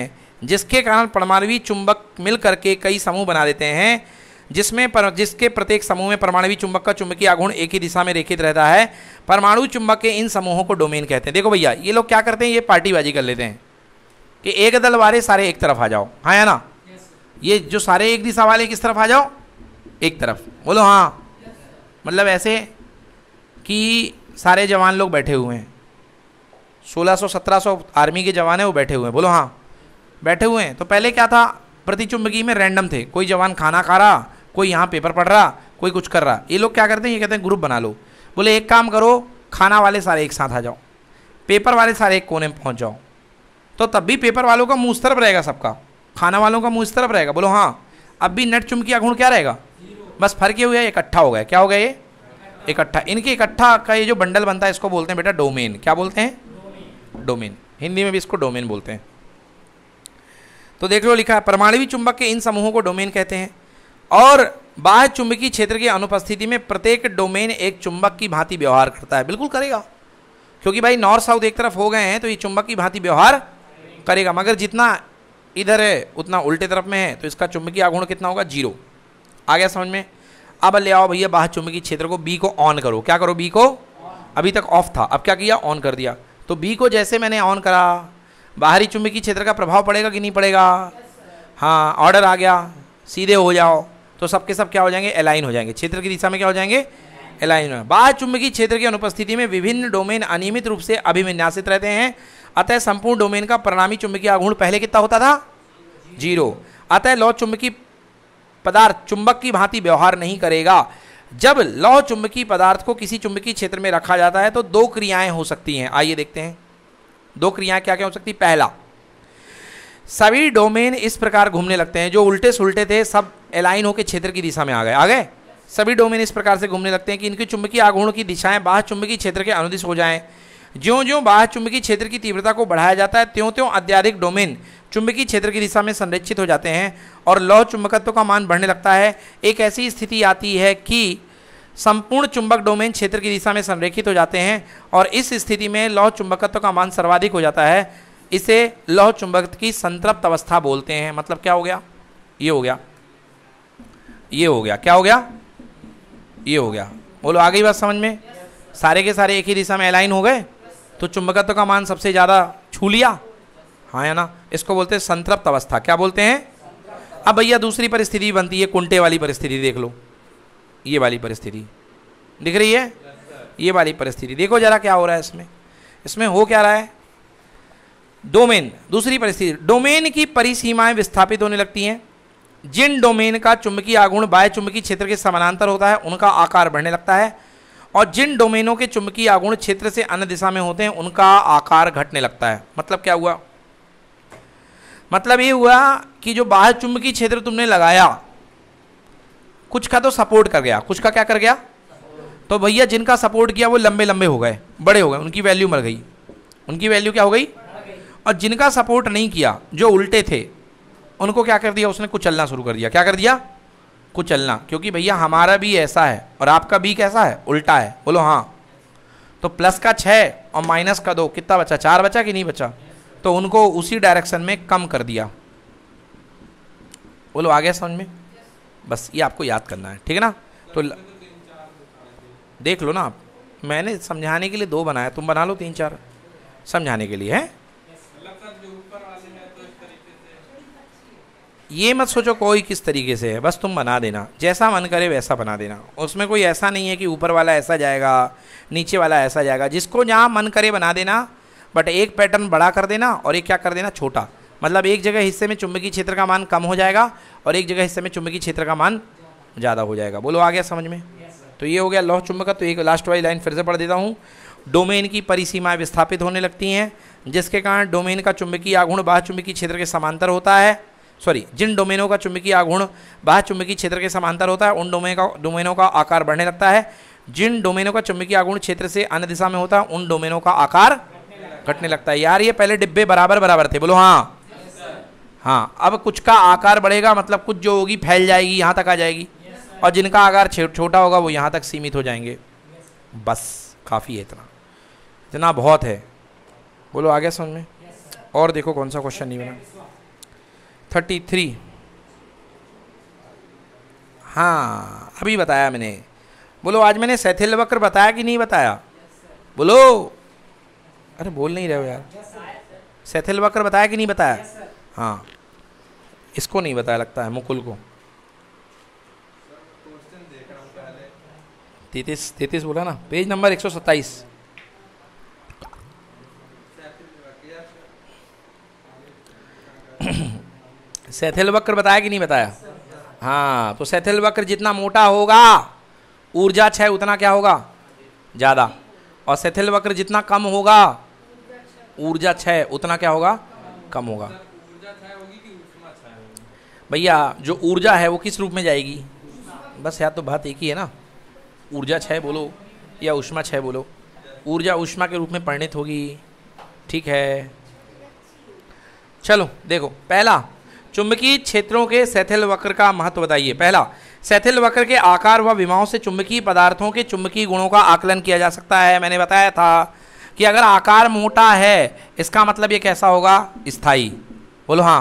जिसके कारण परमाणवी चुंबक मिल करके कई समूह बना देते हैं जिसमें पर जिसके प्रत्येक समूह में परमाणवी चुंबक का चुंबकीय आघूर्ण एक ही दिशा में रेखित रहता है परमाणु चुंबक के इन समूहों को डोमेन कहते हैं देखो भैया ये लोग क्या करते हैं ये पार्टीबाजी कर लेते हैं कि एक दल वाले सारे एक तरफ आ जाओ हाँ या ना yes, ये जो सारे एक दिशा वाले किस तरफ आ जाओ एक तरफ बोलो हाँ yes, मतलब ऐसे कि सारे जवान लोग बैठे हुए हैं 1600 1700 आर्मी के जवान हैं वो बैठे हुए हैं बोलो हाँ बैठे हुए हैं तो पहले क्या था प्रतिचुंबकी में रैंडम थे कोई जवान खाना खा रहा कोई यहाँ पेपर पढ़ रहा कोई कुछ कर रहा ये लोग क्या करते हैं ये कहते हैं ग्रुप बना लो बोले एक काम करो खाना वाले सारे एक साथ आ जाओ पेपर वाले सारे एक कोने में पहुँच जाओ तो तब भी पेपर वालों का मुँह इस तरफ रहेगा सबका खाना वालों का मुँह इस तरफ रहेगा बोलो हाँ अब भी नट चुमकी अगुण क्या रहेगा बस फर्क ये हुआ है इकट्ठा हो गया क्या हो गया ये इकट्ठा इनके इकट्ठा का ये जो बंडल बनता है इसको बोलते हैं बेटा डोमेन क्या बोलते हैं डोमेन हिंदी में भी इसको डोमेन बोलते हैं तो देख लो लिखा है परमाणवी चुंबक के इन समूहों को डोमेन कहते हैं और बाह्य चुंबकीय क्षेत्र की अनुपस्थिति में प्रत्येक डोमेन एक चुंबक की भांति व्यवहार करता है बिल्कुल करेगा क्योंकि भाई नॉर्थ साउथ एक तरफ हो गए हैं तो ये चुंबक की भांति व्यवहार करेगा मगर जितना इधर है उतना उल्टे तरफ में है तो इसका चुंबकीय आघूर्ण कितना होगा जीरो आ गया समझ में अब ले आओ भैया बाहर चुंबकीय क्षेत्र को बी को ऑन करो क्या करो बी को अभी तक ऑफ था अब क्या किया ऑन कर दिया तो बी को जैसे मैंने ऑन करा बाहरी चुंबकीय क्षेत्र का प्रभाव पड़ेगा कि नहीं पड़ेगा हाँ ऑर्डर आ गया सीधे हो जाओ तो सबके सब क्या हो जाएंगे अलाइन हो जाएंगे क्षेत्र की दिशा में क्या हो जाएंगे अलाइन बाहर चुंबकीय क्षेत्र की अनुपस्थिति में विभिन्न डोमेन अनियमित रूप से अभिविन्यासित रहते हैं अतः संपूर्ण डोमेन का परिणामी चुंबकीय आघूर्ण पहले कितना होता था जीरो अतः लौ चुंबकीय पदार्थ चुंबक की भांति व्यवहार नहीं करेगा जब लौ चुंबकीय पदार्थ को किसी चुंबकीय क्षेत्र में रखा जाता है तो दो क्रियाएं हो सकती हैं आइए देखते हैं दो क्रियाएं क्या क्या हो सकती पहला सभी डोमेन इस प्रकार घूमने लगते हैं जो उल्टे सुलटे थे सब अलाइन होकर क्षेत्र की दिशा में आ गए आ गए सभी डोमेन इस प्रकार से घूमने लगते हैं कि इनकी चुंबकीय आघूर्ण की दिशाएं बाहर चुंबकीय क्षेत्र के अनुदिश हो जाएं ज्यो ज्यो बाह्य चुंबकीय क्षेत्र की तीव्रता को बढ़ाया जाता है त्यों त्यों अत्याधिक डोमेन चुंबकीय क्षेत्र की दिशा में संरक्षित हो जाते हैं और लौह चुंबकत्व का मान बढ़ने लगता है एक ऐसी स्थिति आती है कि संपूर्ण चुंबक डोमेन क्षेत्र की दिशा में संरेखित हो जाते हैं और इस स्थिति में लौह चुंबकत्व का मान सर्वाधिक हो जाता है इसे लौह चुंबक की संतृप्त अवस्था बोलते हैं मतलब क्या हो गया ये हो गया ये हो गया क्या हो गया ये हो गया बोलो आ गई बात समझ में सारे के सारे एक ही दिशा में अलाइन हो गए तो चुंबकत्व का मान सबसे ज़्यादा छू लिया हाँ है ना इसको बोलते हैं संतृप्त अवस्था क्या बोलते हैं अब भैया दूसरी परिस्थिति बनती है कुंटे वाली परिस्थिति देख लो ये वाली परिस्थिति दिख रही है ये वाली परिस्थिति देखो जरा क्या हो रहा है इसमें इसमें हो क्या रहा है डोमेन दूसरी परिस्थिति डोमेन की परिसीमाएं विस्थापित होने लगती हैं जिन डोमेन का चुंबकीय आगुण बाय चुंबकीय क्षेत्र के समानांतर होता है उनका आकार बढ़ने लगता है और जिन डोमेनों के चुंबकीय आगुण क्षेत्र से अन्य दिशा में होते हैं उनका आकार घटने लगता है मतलब क्या हुआ मतलब ये हुआ कि जो बाहर चुंबकीय क्षेत्र तुमने लगाया कुछ का तो सपोर्ट कर गया कुछ का क्या कर गया तो भैया जिनका सपोर्ट किया वो लंबे लंबे हो गए बड़े हो गए उनकी वैल्यू मर गई उनकी वैल्यू क्या हो गई और जिनका सपोर्ट नहीं किया जो उल्टे थे उनको क्या कर दिया उसने कुचलना शुरू कर दिया क्या कर दिया को चलना क्योंकि भैया हमारा भी ऐसा है और आपका भी कैसा है उल्टा है बोलो हाँ तो प्लस का छः और माइनस का दो कितना बचा चार बचा कि नहीं बचा तो उनको उसी डायरेक्शन में कम कर दिया बोलो आ गया समझ में बस ये आपको याद करना है ठीक है ना तो ल... देख लो ना आप मैंने समझाने के लिए दो बनाया तुम बना लो तीन चार समझाने के लिए है ये मत सोचो कोई किस तरीके से है बस तुम बना देना जैसा मन करे वैसा बना देना उसमें कोई ऐसा नहीं है कि ऊपर वाला ऐसा जाएगा नीचे वाला ऐसा जाएगा जिसको जहाँ मन करे बना देना बट एक पैटर्न बड़ा कर देना और एक क्या कर देना छोटा मतलब एक जगह हिस्से में चुंबकीय क्षेत्र का मान कम हो जाएगा और एक जगह हिस्से में चुंबकीय क्षेत्र का मान ज़्यादा हो जाएगा बोलो आ गया समझ में तो ये हो गया लौह चुंबक तो एक लास्ट वाली लाइन फिर से पढ़ देता हूँ डोमेन की परिसीमाएँ विस्थापित होने लगती हैं जिसके कारण डोमेन का चुंबकीय आघूर्ण बाह चुंबकीय क्षेत्र के समांतर होता है सॉरी जिन डोमेनों का चुंबकीय आघूर्ण बाह्य चुंबकीय क्षेत्र के समांतर होता है उन डोमेन का डोमेनों का आकार बढ़ने लगता है जिन डोमेनों का चुंबकीय आघूर्ण क्षेत्र से अन्य दिशा में होता है उन डोमेनों का आकार घटने लगता है यार ये पहले डिब्बे बराबर बराबर थे बोलो हाँ हाँ अब कुछ का आकार बढ़ेगा मतलब कुछ जो होगी फैल जाएगी यहाँ तक आ जाएगी और जिनका आकार छोटा होगा वो यहाँ तक सीमित हो जाएंगे बस काफ़ी है इतना इतना बहुत है बोलो आ गया समझ में और देखो कौन सा क्वेश्चन नहीं बना थर्टी थ्री हाँ अभी बताया मैंने बोलो आज मैंने सैथिल वक्र बताया कि नहीं बताया yes, बोलो अरे बोल नहीं रहे हो यार yes, सैथिल वक्र बताया कि नहीं बताया yes, हाँ इसको नहीं बताया लगता है मुकुल को तैतीस तैतीस बोला ना पेज नंबर एक सौ सत्ताईस सैथिल वक्र बताया कि नहीं बताया हाँ तो सैथिल वक्र जितना मोटा होगा ऊर्जा क्षय उतना क्या होगा ज़्यादा और सैथिल वक्र जितना कम होगा ऊर्जा क्षय उतना क्या होगा कम होगा भैया जो ऊर्जा है वो किस रूप में जाएगी बस यार तो बात एक ही है ना ऊर्जा क्षय बोलो या उष्मा क्षय बोलो ऊर्जा उष्मा के रूप में परिणित होगी ठीक है चलो देखो पहला चुंबकीय क्षेत्रों के सैथिल वक्र का महत्व बताइए पहला सैथिल वक्र के आकार व विमाओं से चुंबकीय पदार्थों के चुंबकीय गुणों का आकलन किया जा सकता है मैंने बताया था कि अगर आकार मोटा है इसका मतलब ये कैसा होगा स्थाई बोलो हाँ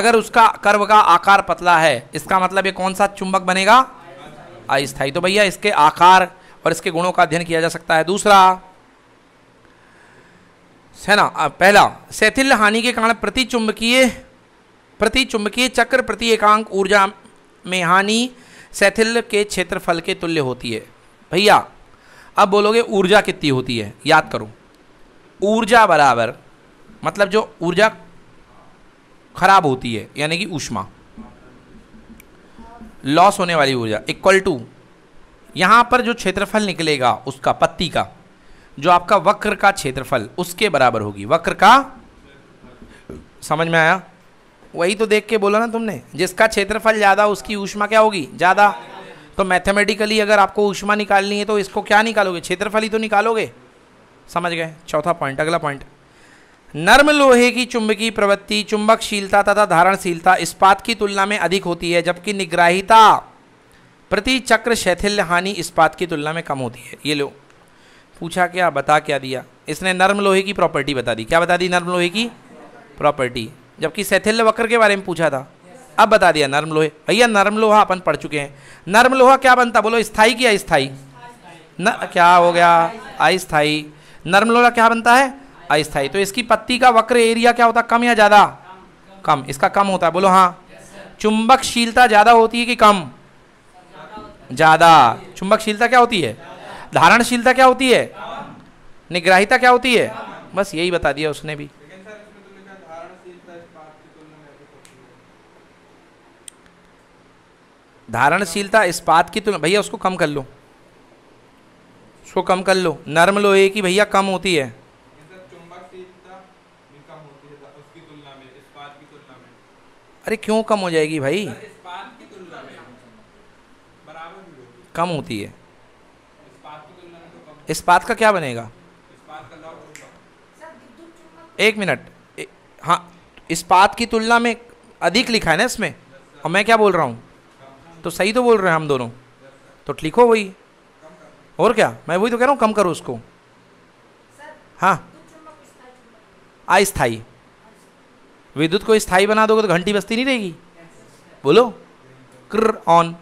अगर उसका कर्व का आकार पतला है इसका मतलब ये कौन सा चुंबक बनेगा अस्थाई तो भैया इसके आकार और इसके गुणों का अध्ययन किया जा सकता है दूसरा है ना पहला शैथिल हानि के कारण प्रति चुंबकीय प्रति चुंबकीय चक्र प्रति एकांक ऊर्जा में हानि शैथिल्य के क्षेत्रफल के तुल्य होती है भैया अब बोलोगे ऊर्जा कितनी होती है याद करो ऊर्जा बराबर मतलब जो ऊर्जा खराब होती है यानी कि ऊष्मा लॉस होने वाली ऊर्जा इक्वल टू यहाँ पर जो क्षेत्रफल निकलेगा उसका पत्ती का जो आपका वक्र का क्षेत्रफल उसके बराबर होगी वक्र का समझ में आया वही तो देख के बोला ना तुमने जिसका क्षेत्रफल ज़्यादा उसकी ऊष्मा क्या होगी ज़्यादा तो मैथमेटिकली अगर आपको ऊष्मा निकालनी है तो इसको क्या निकालोगे क्षेत्रफल ही तो निकालोगे समझ गए चौथा पॉइंट अगला पॉइंट नर्म लोहे की चुंबकीय प्रवृत्ति चुंबकशीलता तथा धारणशीलता इस्पात की तुलना में अधिक होती है जबकि निग्राहिता प्रति चक्र शैथिल्य हानि इस्पात की तुलना में कम होती है ये लो पूछा क्या बता क्या दिया इसने नर्म लोहे की प्रॉपर्टी बता दी क्या बता दी नर्म लोहे की प्रॉपर्टी जबकि सैथिल्य वक्र के बारे में पूछा था अब बता दिया नर्म लोहे भैया नर्म लोहा अपन पढ़ चुके हैं नर्म लोहा क्या बनता बोलो स्थाई की अस्थाई न क्या हो गया अस्थाई नर्म लोहा क्या बनता है अस्थाई तो इसकी पत्ती का वक्र एरिया क्या होता कम या ज़्यादा कम इसका कम होता है बोलो हाँ चुंबकशीलता ज़्यादा होती है कि कम ज़्यादा चुंबकशीलता क्या होती है धारणशीलता क्या होती है निग्राहिता क्या होती है बस यही बता दिया उसने भी धारणशीलता इस्पात की तुलना भैया उसको कम कर लो उसको कम कर लो नर्म लोहे की भैया कम होती है अरे क्यों कम हो जाएगी भाई कम होती है इस्पात का क्या बनेगा एक मिनट हाँ इस्पात की तुलना में अधिक लिखा है ना इसमें और मैं क्या बोल रहा हूँ तो सही तो बोल रहे हैं हम दोनों तो ठीक हो वही और क्या मैं वही तो कह रहा हूँ कम करो उसको हाँ अस्थाई विद्युत को स्थाई बना दोगे तो घंटी बस्ती नहीं रहेगी बोलो क्र ऑन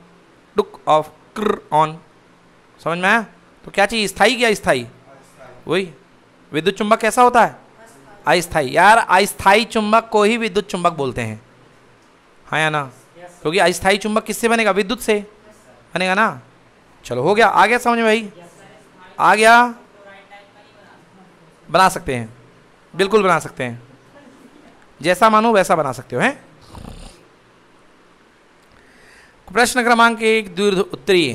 टुक ऑफ क्र ऑन समझ में आया तो क्या चाहिए स्थाई क्या स्थाई वही विद्युत चुंबक कैसा होता है अस्थाई यार अस्थाई चुंबक को ही विद्युत चुंबक बोलते हैं हाँ या ना क्योंकि अस्थायी चुंबक किससे बनेगा विद्युत से बनेगा ना चलो हो गया आ गया समझ में भाई आ गया बना सकते हैं बिल्कुल बना सकते हैं जैसा मानो वैसा बना सकते हो हैं प्रश्न क्रमांक एक दीर्घ उत्तरीय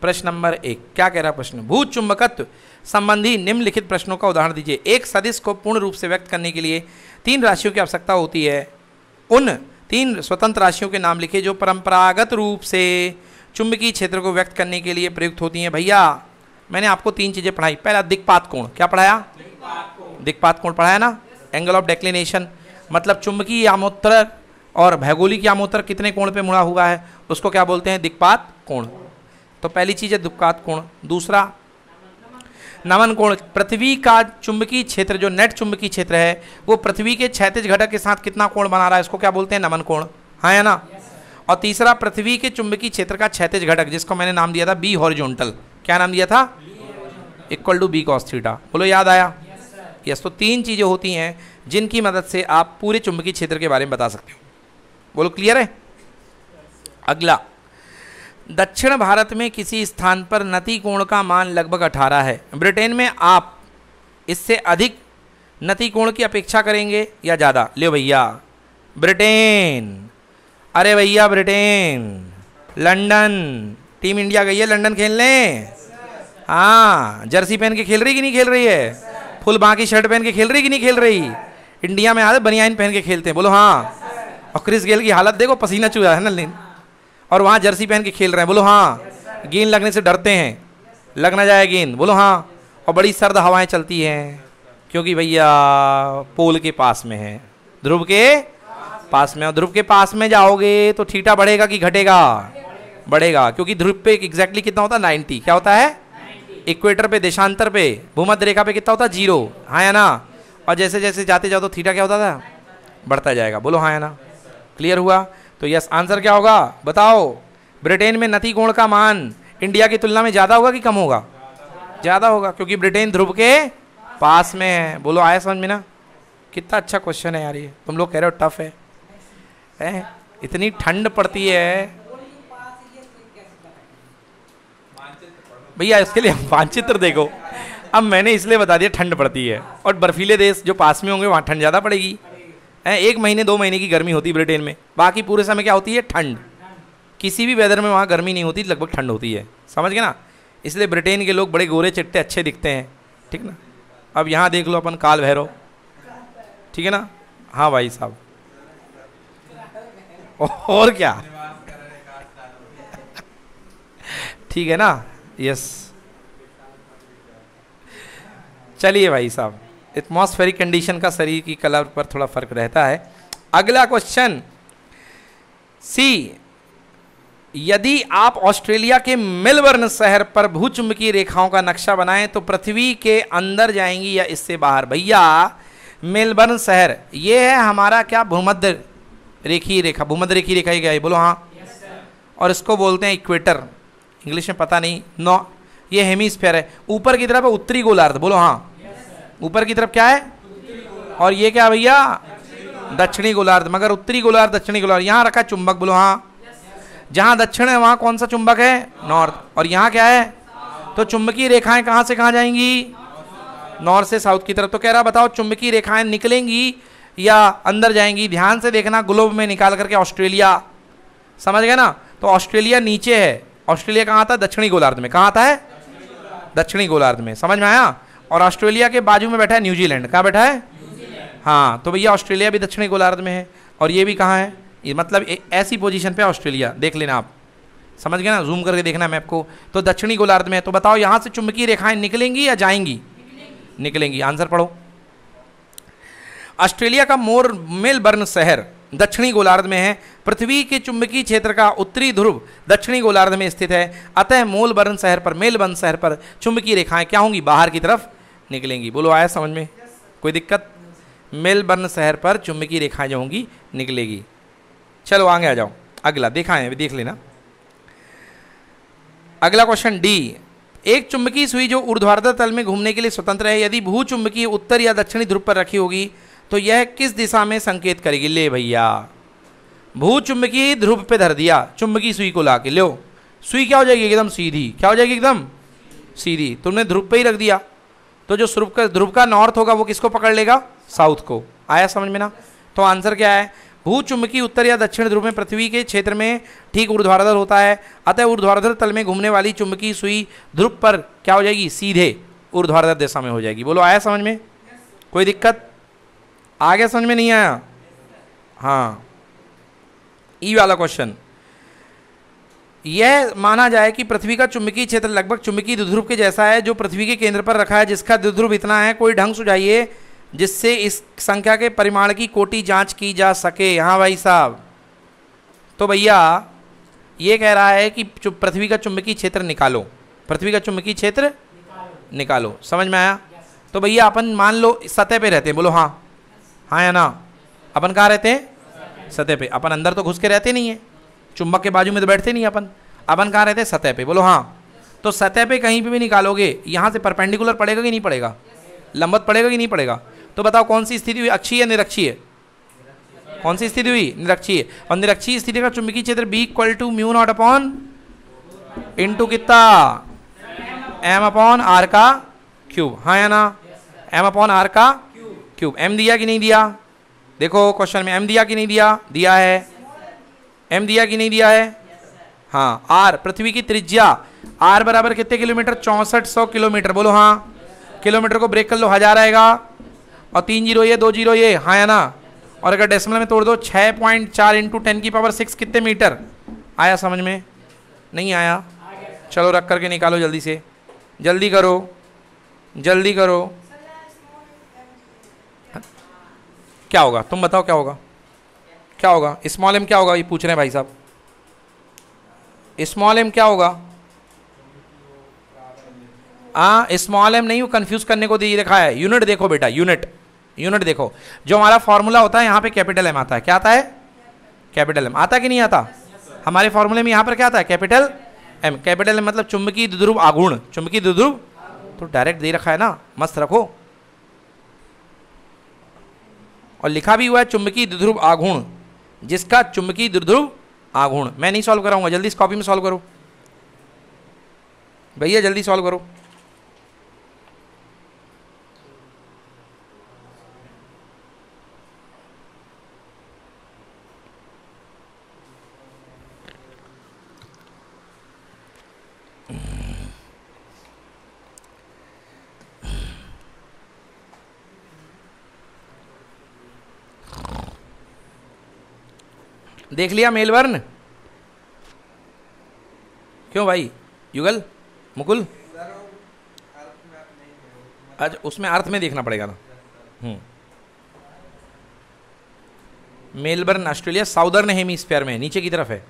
प्रश्न नंबर एक क्या कह रहा प्रश्न भू चुंबकत्व संबंधी निम्नलिखित प्रश्नों का उदाहरण दीजिए एक सदिश को पूर्ण रूप से व्यक्त करने के लिए तीन राशियों की आवश्यकता होती है उन तीन स्वतंत्र राशियों के नाम लिखे जो परंपरागत रूप से चुंबकीय क्षेत्र को व्यक्त करने के लिए प्रयुक्त होती हैं भैया मैंने आपको तीन चीज़ें पढ़ाई पहला दिक्पात कोण क्या पढ़ाया दिक्पात कोण पढ़ाया ना एंगल ऑफ डेक्लिनेशन मतलब चुंबकीय यामोत्तर और भौगोलिक यामोत्तर कितने कोण पे मुड़ा हुआ है उसको क्या बोलते हैं दिक्पात कोण तो पहली चीज़ है दिक्पात कोण दूसरा नमन कोण पृथ्वी का चुंबकीय क्षेत्र जो नेट चुंबकीय क्षेत्र है वो पृथ्वी के क्षैतिज घटक के साथ कितना कोण बना रहा है इसको क्या बोलते हैं नमन कोण हाँ है ना और तीसरा पृथ्वी के चुंबकीय क्षेत्र का क्षैतिज घटक जिसको मैंने नाम दिया था बी हॉरिजोनटल क्या नाम दिया था equal to B cos theta बोलो याद आया यस तो तीन चीज़ें होती हैं जिनकी मदद से आप पूरे चुंबकीय क्षेत्र के बारे में बता सकते हो बोलो क्लियर है अगला दक्षिण भारत में किसी स्थान पर नती कोण का मान लगभग 18 है ब्रिटेन में आप इससे अधिक नती कोण की अपेक्षा करेंगे या ज़्यादा ले भैया ब्रिटेन अरे भैया ब्रिटेन लंदन टीम इंडिया गई है लंदन खेलने हाँ जर्सी पहन के खेल रही कि नहीं खेल रही है फुल बाकी शर्ट पहन के खेल रही कि नहीं खेल रही इंडिया में आज बनियाइन पहन के खेलते हैं बोलो हाँ और क्रिस गेल की हालत देखो पसीना चुहा है ना लेकिन और वहाँ जर्सी पहन के खेल रहे हैं बोलो हाँ गेंद लगने से डरते हैं लग ना जाए गेंद बोलो हाँ और बड़ी सर्द हवाएं चलती हैं क्योंकि भैया पोल के पास में है ध्रुव के पास में और ध्रुव के पास में जाओगे तो ठीठा बढ़ेगा कि घटेगा बढ़ेगा क्योंकि ध्रुव पे एग्जैक्टली कितना होता है नाइन्टी क्या होता है इक्वेटर पे देशांतर पे भूमध्य रेखा पे कितना होता है जीरो हाँ या ना और जैसे जैसे जाते जाओ तो थीटा क्या होता था बढ़ता जाएगा बोलो हाँ या ना क्लियर हुआ तो यस आंसर क्या होगा बताओ ब्रिटेन में नती गुण का मान इंडिया की तुलना में ज़्यादा होगा कि कम होगा ज़्यादा होगा क्योंकि ब्रिटेन ध्रुव के पास में है बोलो आया समझ में ना कितना अच्छा क्वेश्चन है यार ये तुम लोग कह रहे हो टफ है ए? इतनी ठंड पड़ती है भैया इसके लिए मानचित्र देखो अब मैंने इसलिए बता दिया ठंड पड़ती है और बर्फीले देश जो पास में होंगे वहाँ ठंड ज़्यादा पड़ेगी है एक महीने दो महीने की गर्मी होती है ब्रिटेन में बाकी पूरे समय क्या होती है ठंड किसी भी वेदर में वहाँ गर्मी नहीं होती लगभग ठंड होती है समझ गए ना इसलिए ब्रिटेन के लोग बड़े गोरे चिट्टे अच्छे दिखते हैं ठीक ना अब यहाँ देख लो अपन काल भैरव ठीक है ना हाँ भाई साहब और क्या ठीक है ना यस चलिए भाई साहब एटमॉस्फेरिक कंडीशन का शरीर की कलर पर थोड़ा फर्क रहता है अगला क्वेश्चन सी यदि आप ऑस्ट्रेलिया के मेलबर्न शहर पर भूचुंबकीय रेखाओं का नक्शा बनाएं तो पृथ्वी के अंदर जाएंगी या इससे बाहर भैया मेलबर्न शहर ये है हमारा क्या भूमध्य रेखी रेखा भूमध्य रेखी रेखा ही क्या है बोलो हाँ yes, और इसको बोलते हैं इक्वेटर इंग्लिश में पता नहीं नो ये हेमी स्फेयर है ऊपर की तरफ उत्तरी गोलार्ध बोलो हाँ ऊपर की तरफ क्या है और ये क्या भैया दक्षिणी गोलार्ध मगर उत्तरी गोलार्ध दक्षिणी गोलार्ध यहाँ रखा चुंबक बोलो हाँ जहाँ दक्षिण है वहाँ कौन सा चुंबक है नॉर्थ और यहाँ क्या है तो चुंबकीय रेखाएं कहाँ से कहाँ जाएंगी नॉर्थ से साउथ की तरफ तो कह रहा बताओ चुंबकीय रेखाएं निकलेंगी या अंदर जाएंगी ध्यान से देखना ग्लोब में निकाल करके ऑस्ट्रेलिया समझ गए ना तो ऑस्ट्रेलिया नीचे है ऑस्ट्रेलिया कहाँ आता है दक्षिणी गोलार्ध में कहाँ आता है दक्षिणी गोलार्ध में समझ में आया और ऑस्ट्रेलिया के बाजू में बैठा है न्यूजीलैंड कहाँ बैठा है हाँ तो भैया ऑस्ट्रेलिया भी दक्षिणी गोलार्ध में है और ये भी कहाँ है ये मतलब ऐसी पोजीशन पे ऑस्ट्रेलिया देख लेना आप समझ गए ना जूम करके देखना मैप को तो दक्षिणी गोलार्ध में है तो बताओ यहाँ से चुंबकीय रेखाएं निकलेंगी या जाएंगी निकलेंगी, निकलेंगी। आंसर पढ़ो ऑस्ट्रेलिया का मोर मेलबर्न शहर दक्षिणी गोलार्ध में है पृथ्वी के चुंबकीय क्षेत्र का उत्तरी ध्रुव दक्षिणी गोलार्ध में स्थित है अतः मोलबर्न शहर पर मेलबर्न शहर पर चुंबकीय रेखाएं क्या होंगी बाहर की तरफ निकलेंगी बोलो आया समझ में कोई दिक्कत मेलबर्न शहर पर चुम्बकीय रेखाएं जो होंगी निकलेगी चलो आगे आ जाओ अगला देखा है देख लेना अगला क्वेश्चन डी एक चुंबकीय सुई जो ऊर्ध्वाधर तल में घूमने के लिए स्वतंत्र है यदि भू चुंबकीय उत्तर या दक्षिणी ध्रुव पर रखी होगी तो यह किस दिशा में संकेत करेगी ले भैया भू चुंबकीय ध्रुव पे धर दिया चुंबकीय सुई को ला के लो सुई क्या हो जाएगी एकदम सीधी क्या हो जाएगी एकदम सीधी तुमने ध्रुव पे ही रख दिया तो जो ध्रुव का ध्रुव का नॉर्थ होगा वो किसको पकड़ लेगा साउथ को आया समझ में ना तो आंसर क्या है भू चुंबकीय उत्तर या दक्षिण ध्रुव में पृथ्वी के क्षेत्र में ठीक ऊर्ध्वाधर होता है अतः ऊर्ध्वाधर तल में घूमने वाली चुंबकीय सुई ध्रुव पर क्या हो जाएगी सीधे ऊर्ध्वाधर दिशा में हो जाएगी बोलो आया समझ में कोई दिक्कत आ गया समझ में नहीं आया हाँ ई e वाला क्वेश्चन यह माना जाए कि पृथ्वी का चुंबकीय क्षेत्र लगभग चुंबकीय द्विध्रुव के जैसा है जो पृथ्वी के केंद्र पर रखा है जिसका द्विध्रुव इतना है कोई ढंग सुझाइए जिससे इस संख्या के परिमाण की कोटि जांच की जा सके हाँ भाई साहब तो भैया ये कह रहा है कि पृथ्वी का चुंबकीय क्षेत्र निकालो पृथ्वी का चुंबकीय क्षेत्र निकालो।, निकालो समझ में आया तो भैया अपन मान लो सतह पे रहते हैं बोलो हाँ हाँ या ना अपन कहाँ रहते हैं सतह पे अपन अंदर तो घुस के रहते नहीं हैं चुंबक के बाजू में तो बैठते नहीं अपन अपन कहाँ रहते सतह पे बोलो हाँ तो सतह पे कहीं पे भी निकालोगे यहाँ से परपेंडिकुलर पड़ेगा कि नहीं पड़ेगा लंबत पड़ेगा कि नहीं पड़ेगा तो बताओ कौन सी स्थिति हुई अच्छी है निरक्षी है कौन सी स्थिति हुई निरक्षी है और निरक्षी स्थिति का चुंबकीय क्षेत्र B equal to mu naught upon into कितना एम अपॉन आर का क्यूब हाँ या ना एम अपॉन आर का क्यूब एम दिया कि नहीं दिया देखो क्वेश्चन में एम दिया कि नहीं दिया दिया है एम दिया कि नहीं दिया है हाँ आर पृथ्वी की त्रिज्या आर बराबर कितने किलोमीटर चौंसठ सौ किलोमीटर बोलो हाँ किलोमीटर को ब्रेक कर लो हजार आएगा और तीन जीरो ये दो जीरो ये हाँ या ना और अगर डेसिमल में तोड़ दो छः पॉइंट चार इंटू टेन की पावर सिक्स कितने मीटर आया समझ में नहीं आया चलो रख करके निकालो जल्दी से जल्दी करो जल्दी करो क्या होगा तुम बताओ क्या होगा क्या होगा स्मॉल एम क्या होगा ये पूछ रहे हैं भाई साहब स्मॉल एम क्या होगा हाँ स्मॉल एम नहीं वो कन्फ्यूज करने को दिए रखा है यूनिट देखो बेटा यूनिट यूनिट देखो जो हमारा फॉर्मूला होता है यहाँ पे कैपिटल एम आता है क्या आता है कैपिटल एम आता कि नहीं आता हमारे फॉर्मूले में यहाँ पर क्या आता है कैपिटल एम कैपिटल एम मतलब चुंबकीय दुद्रुव आगुण चुंबकीय दुद्रुव तो डायरेक्ट दे रखा है ना मस्त रखो और लिखा भी हुआ है चुंबकीय दुद्रुव आगुण जिसका चुंबकीय दुर्ध्रुव आघूर्ण मैं नहीं सॉल्व कराऊंगा जल्दी इस कॉपी में सॉल्व करो भैया जल्दी सॉल्व करो देख लिया मेलबर्न क्यों भाई युगल मुकुल आज उसमें अर्थ में देखना पड़ेगा ना हम्म। Melbourne Australia southern hemisphere में नीचे की तरफ है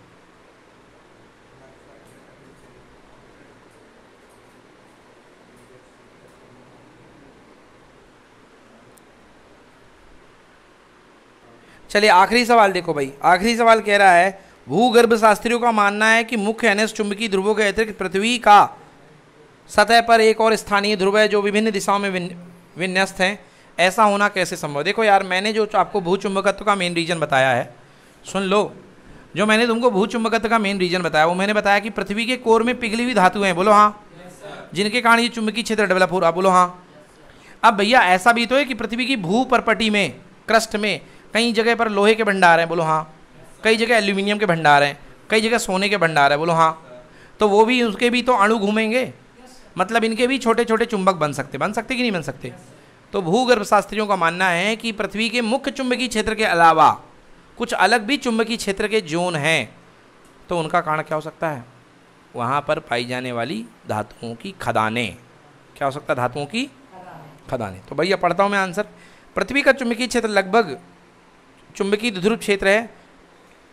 चलिए आखिरी सवाल देखो भाई आखिरी सवाल कह रहा है भूगर्भ शास्त्रियों का मानना है कि मुख्य एनएस चुंबकीय ध्रुवों के अतिरिक्त पृथ्वी का सतह पर एक और स्थानीय ध्रुव है जो विभिन्न दिशाओं में विन्यस्त हैं ऐसा होना कैसे संभव देखो यार मैंने जो आपको भूचुंबकत्व का मेन रीजन बताया है सुन लो जो मैंने तुमको भूचुंबकत्व का मेन रीजन बताया वो मैंने बताया कि पृथ्वी के कोर में पिघली हुई धातु हैं बोलो हाँ जिनके कारण ये चुंबकीय क्षेत्र डेवलप हो रहा बोलो हाँ अब भैया ऐसा भी तो है कि पृथ्वी की भू परपटी में क्रस्ट में कई जगह पर लोहे के भंडार हैं बोलो हाँ कई जगह एल्यूमिनियम के भंडार हैं कई जगह सोने के भंडार हैं बोलो हाँ तो वो भी उसके भी तो अणु घूमेंगे मतलब इनके भी छोटे छोटे चुंबक बन सकते बन सकते कि नहीं बन सकते तो भूगर्भ शास्त्रियों का मानना है कि पृथ्वी के मुख्य चुंबकीय क्षेत्र के अलावा कुछ अलग भी चुंबकीय क्षेत्र के जोन हैं तो उनका कारण क्या हो सकता है वहाँ पर पाई जाने वाली धातुओं की खदानें क्या हो सकता है धातुओं की खदानें तो भैया पढ़ता हूँ मैं आंसर पृथ्वी का चुंबकीय क्षेत्र लगभग चुंबकीय ध्रुव क्षेत्र है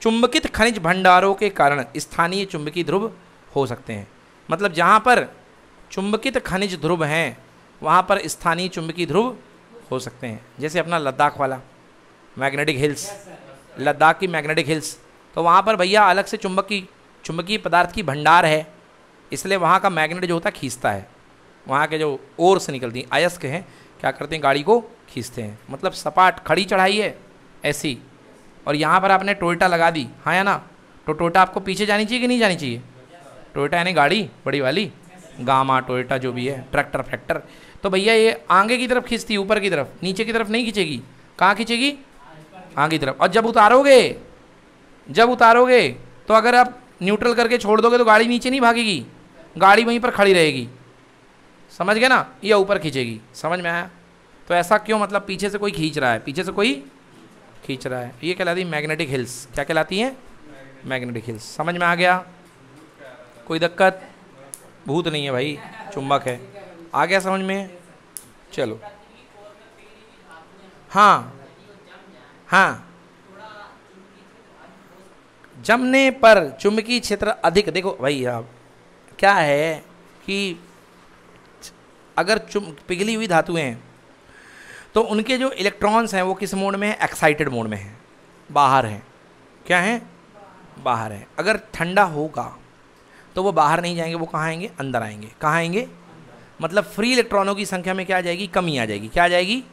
चुंबकित खनिज भंडारों के कारण स्थानीय चुंबकीय ध्रुव हो सकते हैं मतलब जहाँ पर चुंबकित खनिज ध्रुव हैं वहाँ पर स्थानीय चुंबकीय ध्रुव हो सकते हैं जैसे अपना लद्दाख वाला मैग्नेटिक हिल्स लद्दाख की मैग्नेटिक हिल्स तो वहाँ पर भैया अलग से चुंबक की चुंबकीय पदार्थ की भंडार है इसलिए वहाँ का मैग्नेट जो होता है खींचता है वहाँ के जो ओर से निकलती हैं अयस्क हैं क्या करते हैं गाड़ी को खींचते हैं मतलब सपाट खड़ी चढ़ाई है ऐसी और यहाँ पर आपने टोयटा लगा दी हाँ या ना तो टोयटा आपको पीछे जानी चाहिए कि नहीं जानी चाहिए टोयटा यानी गाड़ी बड़ी वाली गामा टोयटा जो भी है ट्रैक्टर फैक्टर तो भैया ये आगे की तरफ खींचती है ऊपर की तरफ नीचे की तरफ नहीं खींचेगी कहाँ खींचेगी आगे की तरफ और जब उतारोगे जब उतारोगे तो अगर आप न्यूट्रल करके छोड़ दोगे तो गाड़ी नीचे नहीं भागेगी गाड़ी वहीं पर खड़ी रहेगी समझ गए ना या ऊपर खींचेगी समझ में आया तो ऐसा क्यों मतलब पीछे से कोई खींच रहा है पीछे से कोई खींच रहा है ये कहलाती है मैग्नेटिक हिल्स क्या कहलाती हैं मैग्नेटिक हिल्स समझ में आ गया कोई दिक्कत भूत नहीं है भाई चुंबक है आ गया समझ में चलो हाँ हाँ जमने पर चुंबकीय क्षेत्र अधिक देखो भाई आप क्या है कि अगर चुम पिघली हुई धातुएं तो उनके जो इलेक्ट्रॉन्स हैं वो किस मोड में है एक्साइटेड मोड में है बाहर हैं क्या हैं बाहर हैं अगर ठंडा होगा तो वो बाहर नहीं जाएंगे वो कहाँ आएंगे अंदर आएंगे कहाँ आएंगे मतलब फ्री इलेक्ट्रॉनों की संख्या में क्या आ जाएगी कमी आ जाएगी क्या आ जाएगी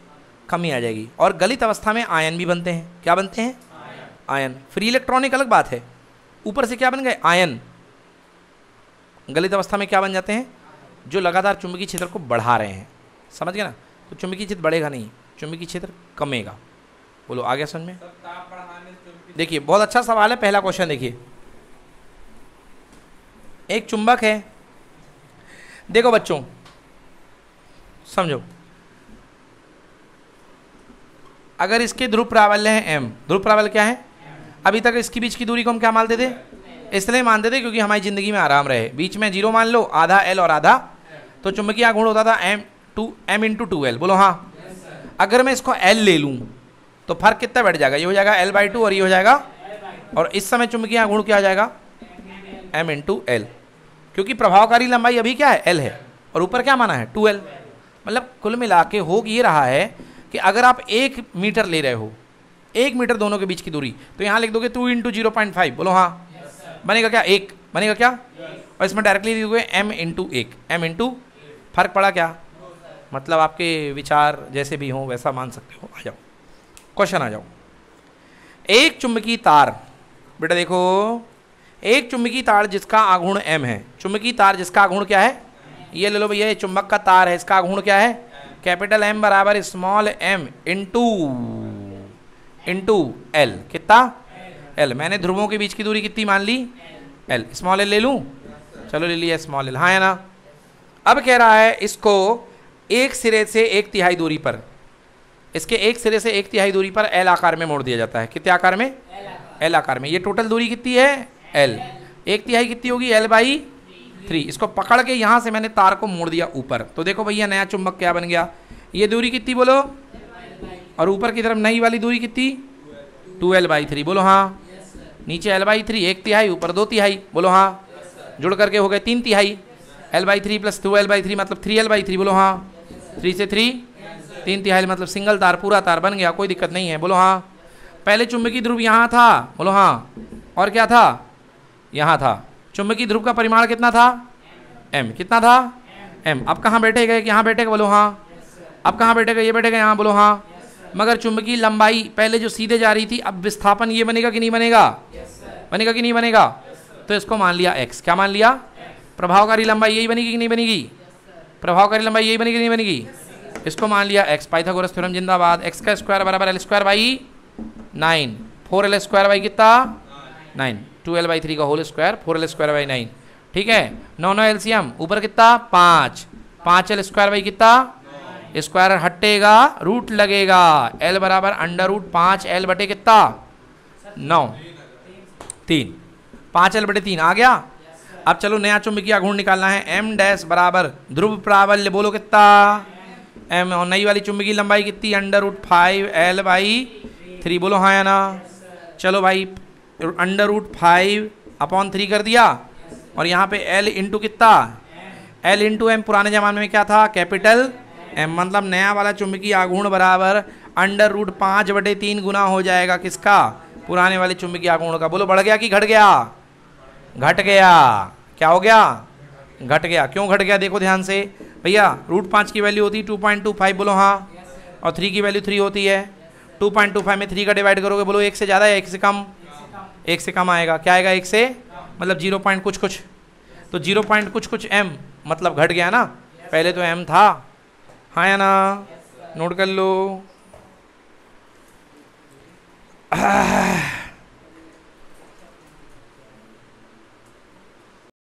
कमी आ जाएगी और गलित अवस्था में आयन भी बनते हैं क्या बनते हैं आयन फ्री इलेक्ट्रॉन एक अलग बात है ऊपर से क्या बन गए आयन गलित अवस्था में क्या बन जाते हैं जो लगातार चुंबकीय क्षेत्र को बढ़ा रहे हैं समझ गए ना तो चुंबकीय क्षेत्र बढ़ेगा नहीं चुंबकीय क्षेत्र कमेगा बोलो आ गया समझ में देखिए बहुत अच्छा सवाल है पहला क्वेश्चन देखिए एक चुंबक है देखो बच्चों समझो अगर इसके ध्रुव प्रावल्य है एम ध्रुव प्रावल्य क्या है अभी तक इसके बीच की दूरी को हम क्या मानते थे इसलिए मानते थे क्योंकि हमारी ज़िंदगी में आराम रहे बीच में जीरो मान लो आधा एल और आधा तो चुंबकीय गुण होता था M two M into two L बोलो हाँ अगर मैं इसको एल ले लूँ तो फर्क कितना बैठ जाएगा ये हो जाएगा एल बाई टू और ये हो जाएगा और इस समय चुंबकीय गुण क्या आ जाएगा एम इंटू एल क्योंकि प्रभावकारी लंबाई अभी क्या है एल है और ऊपर क्या माना है टू एल मतलब कुल मिला के हो ये रहा है कि अगर आप एक मीटर ले रहे हो एक मीटर दोनों के बीच की दूरी तो यहाँ लिख दोगे two into zero point five बोलो हाँ बनेगा क्या एक बनेगा क्या और इसमें डायरेक्टली लिखोगे एम इंटू एक एम इंटू फर्क पड़ा क्या मतलब आपके विचार जैसे भी हों वैसा मान सकते हो आ जाओ क्वेश्चन आ जाओ एक चुंबकीय तार बेटा देखो एक चुंबकीय तार जिसका आघूर्ण एम है चुंबकीय तार जिसका आघूर्ण क्या है ये ले लो भैया ये चुंबक का तार है इसका आघूर्ण क्या है कैपिटल एम बराबर small M into into L कितना एल मैंने ध्रुवों के बीच की दूरी कितनी मान ली एल स्मॉल एल ले लूँ चलो ले लिया स्मॉल एल हाँ है ना अब कह रहा है इसको एक सिरे से एक तिहाई दूरी पर इसके एक सिरे से एक तिहाई दूरी पर एल आकार में मोड़ दिया जाता है कितने आकार में एल आकार में ये टोटल दूरी कितनी है एल एक तिहाई कितनी होगी एल बाई थ्री इसको पकड़ के यहाँ से मैंने तार को मोड़ दिया ऊपर तो देखो भैया नया चुंबक क्या बन गया ये दूरी कितनी बोलो और ऊपर की तरफ नई वाली दूरी कितनी टू एल बाई थ्री बोलो हाँ नीचे एल बाई थ्री एक तिहाई ऊपर दो तिहाई बोलो हाँ जुड़ करके हो गए तीन तिहाई L by three plus two L by three मतलब थ्री एल बाई थ्री बोलो हाँ थ्री से थ्री तीन तिहाई मतलब सिंगल तार पूरा तार बन गया कोई दिक्कत नहीं है बोलो हाँ पहले चुंबकीय ध्रुव यहाँ था बोलो हाँ और क्या था यहाँ था चुंबकीय ध्रुव का परिमाण कितना था एम कितना था एम अब कहाँ बैठे गए यहाँ बैठे गए बोलो हाँ अब कहाँ बैठे गए ये बैठे गए यहाँ बोलो हाँ मगर चुंबकीय लंबाई पहले जो सीधे जा रही थी अब विस्थापन ये बनेगा कि नहीं बनेगा बनेगा कि नहीं बनेगा तो इसको मान लिया एक्स क्या मान लिया प्रभावकारी लंबाई यही बनेगी कि नहीं बनेगी प्रभावकारी लंबाई यही बनेगी नहीं बनेगी इसको मान लिया एक्स पाइथागोरस थ्योरम जिंदाबाद एक्स का स्क्वायर बराबर L square by nine four L square by कितना nine two L by three का whole square four L square by nine ठीक है नौ नौ एलसीएम ऊपर कितना पाँच पाँच एल स्क्वायर बाई कितना स्क्वायर हटेगा रूट लगेगा एल बराबर अंडर रूट पाँच एल बटे कितना नौ तीन पाँच एल बटे तीन आ गया अब चलो नया चुंबकीय आघूर्ण निकालना है एम डैश बराबर ध्रुव प्राबल्य बोलो कितना एम और नई वाली चुंबकीय लंबाई कितनी under root five L by three बोलो हाँ या ना चलो भाई under root five upon three कर दिया और यहाँ पे एल इंटू कितना एल इंटू एम पुराने ज़माने में क्या था कैपिटल एम मतलब नया वाला चुंबकीय आघूर्ण बराबर अंडर रूट पाँच बटे तीन गुना हो जाएगा किसका पुराने वाले चुंबकीय आघूर्ण का बोलो बढ़ गया कि घट गया घट गया क्या हो गया घट गया क्यों घट गया देखो ध्यान से भैया रूट पाँच की वैल्यू होती है टू पॉइंट टू फाइव बोलो हाँ और थ्री की वैल्यू थ्री होती है टू पॉइंट टू फाइव में थ्री का डिवाइड करोगे बोलो एक से ज़्यादा या एक से कम एक से कम आएगा क्या आएगा एक से मतलब जीरो पॉइंट कुछ कुछ तो जीरो पॉइंट कुछ कुछ एम मतलब घट गया ना पहले तो एम था हाँ या ना नोट कर लो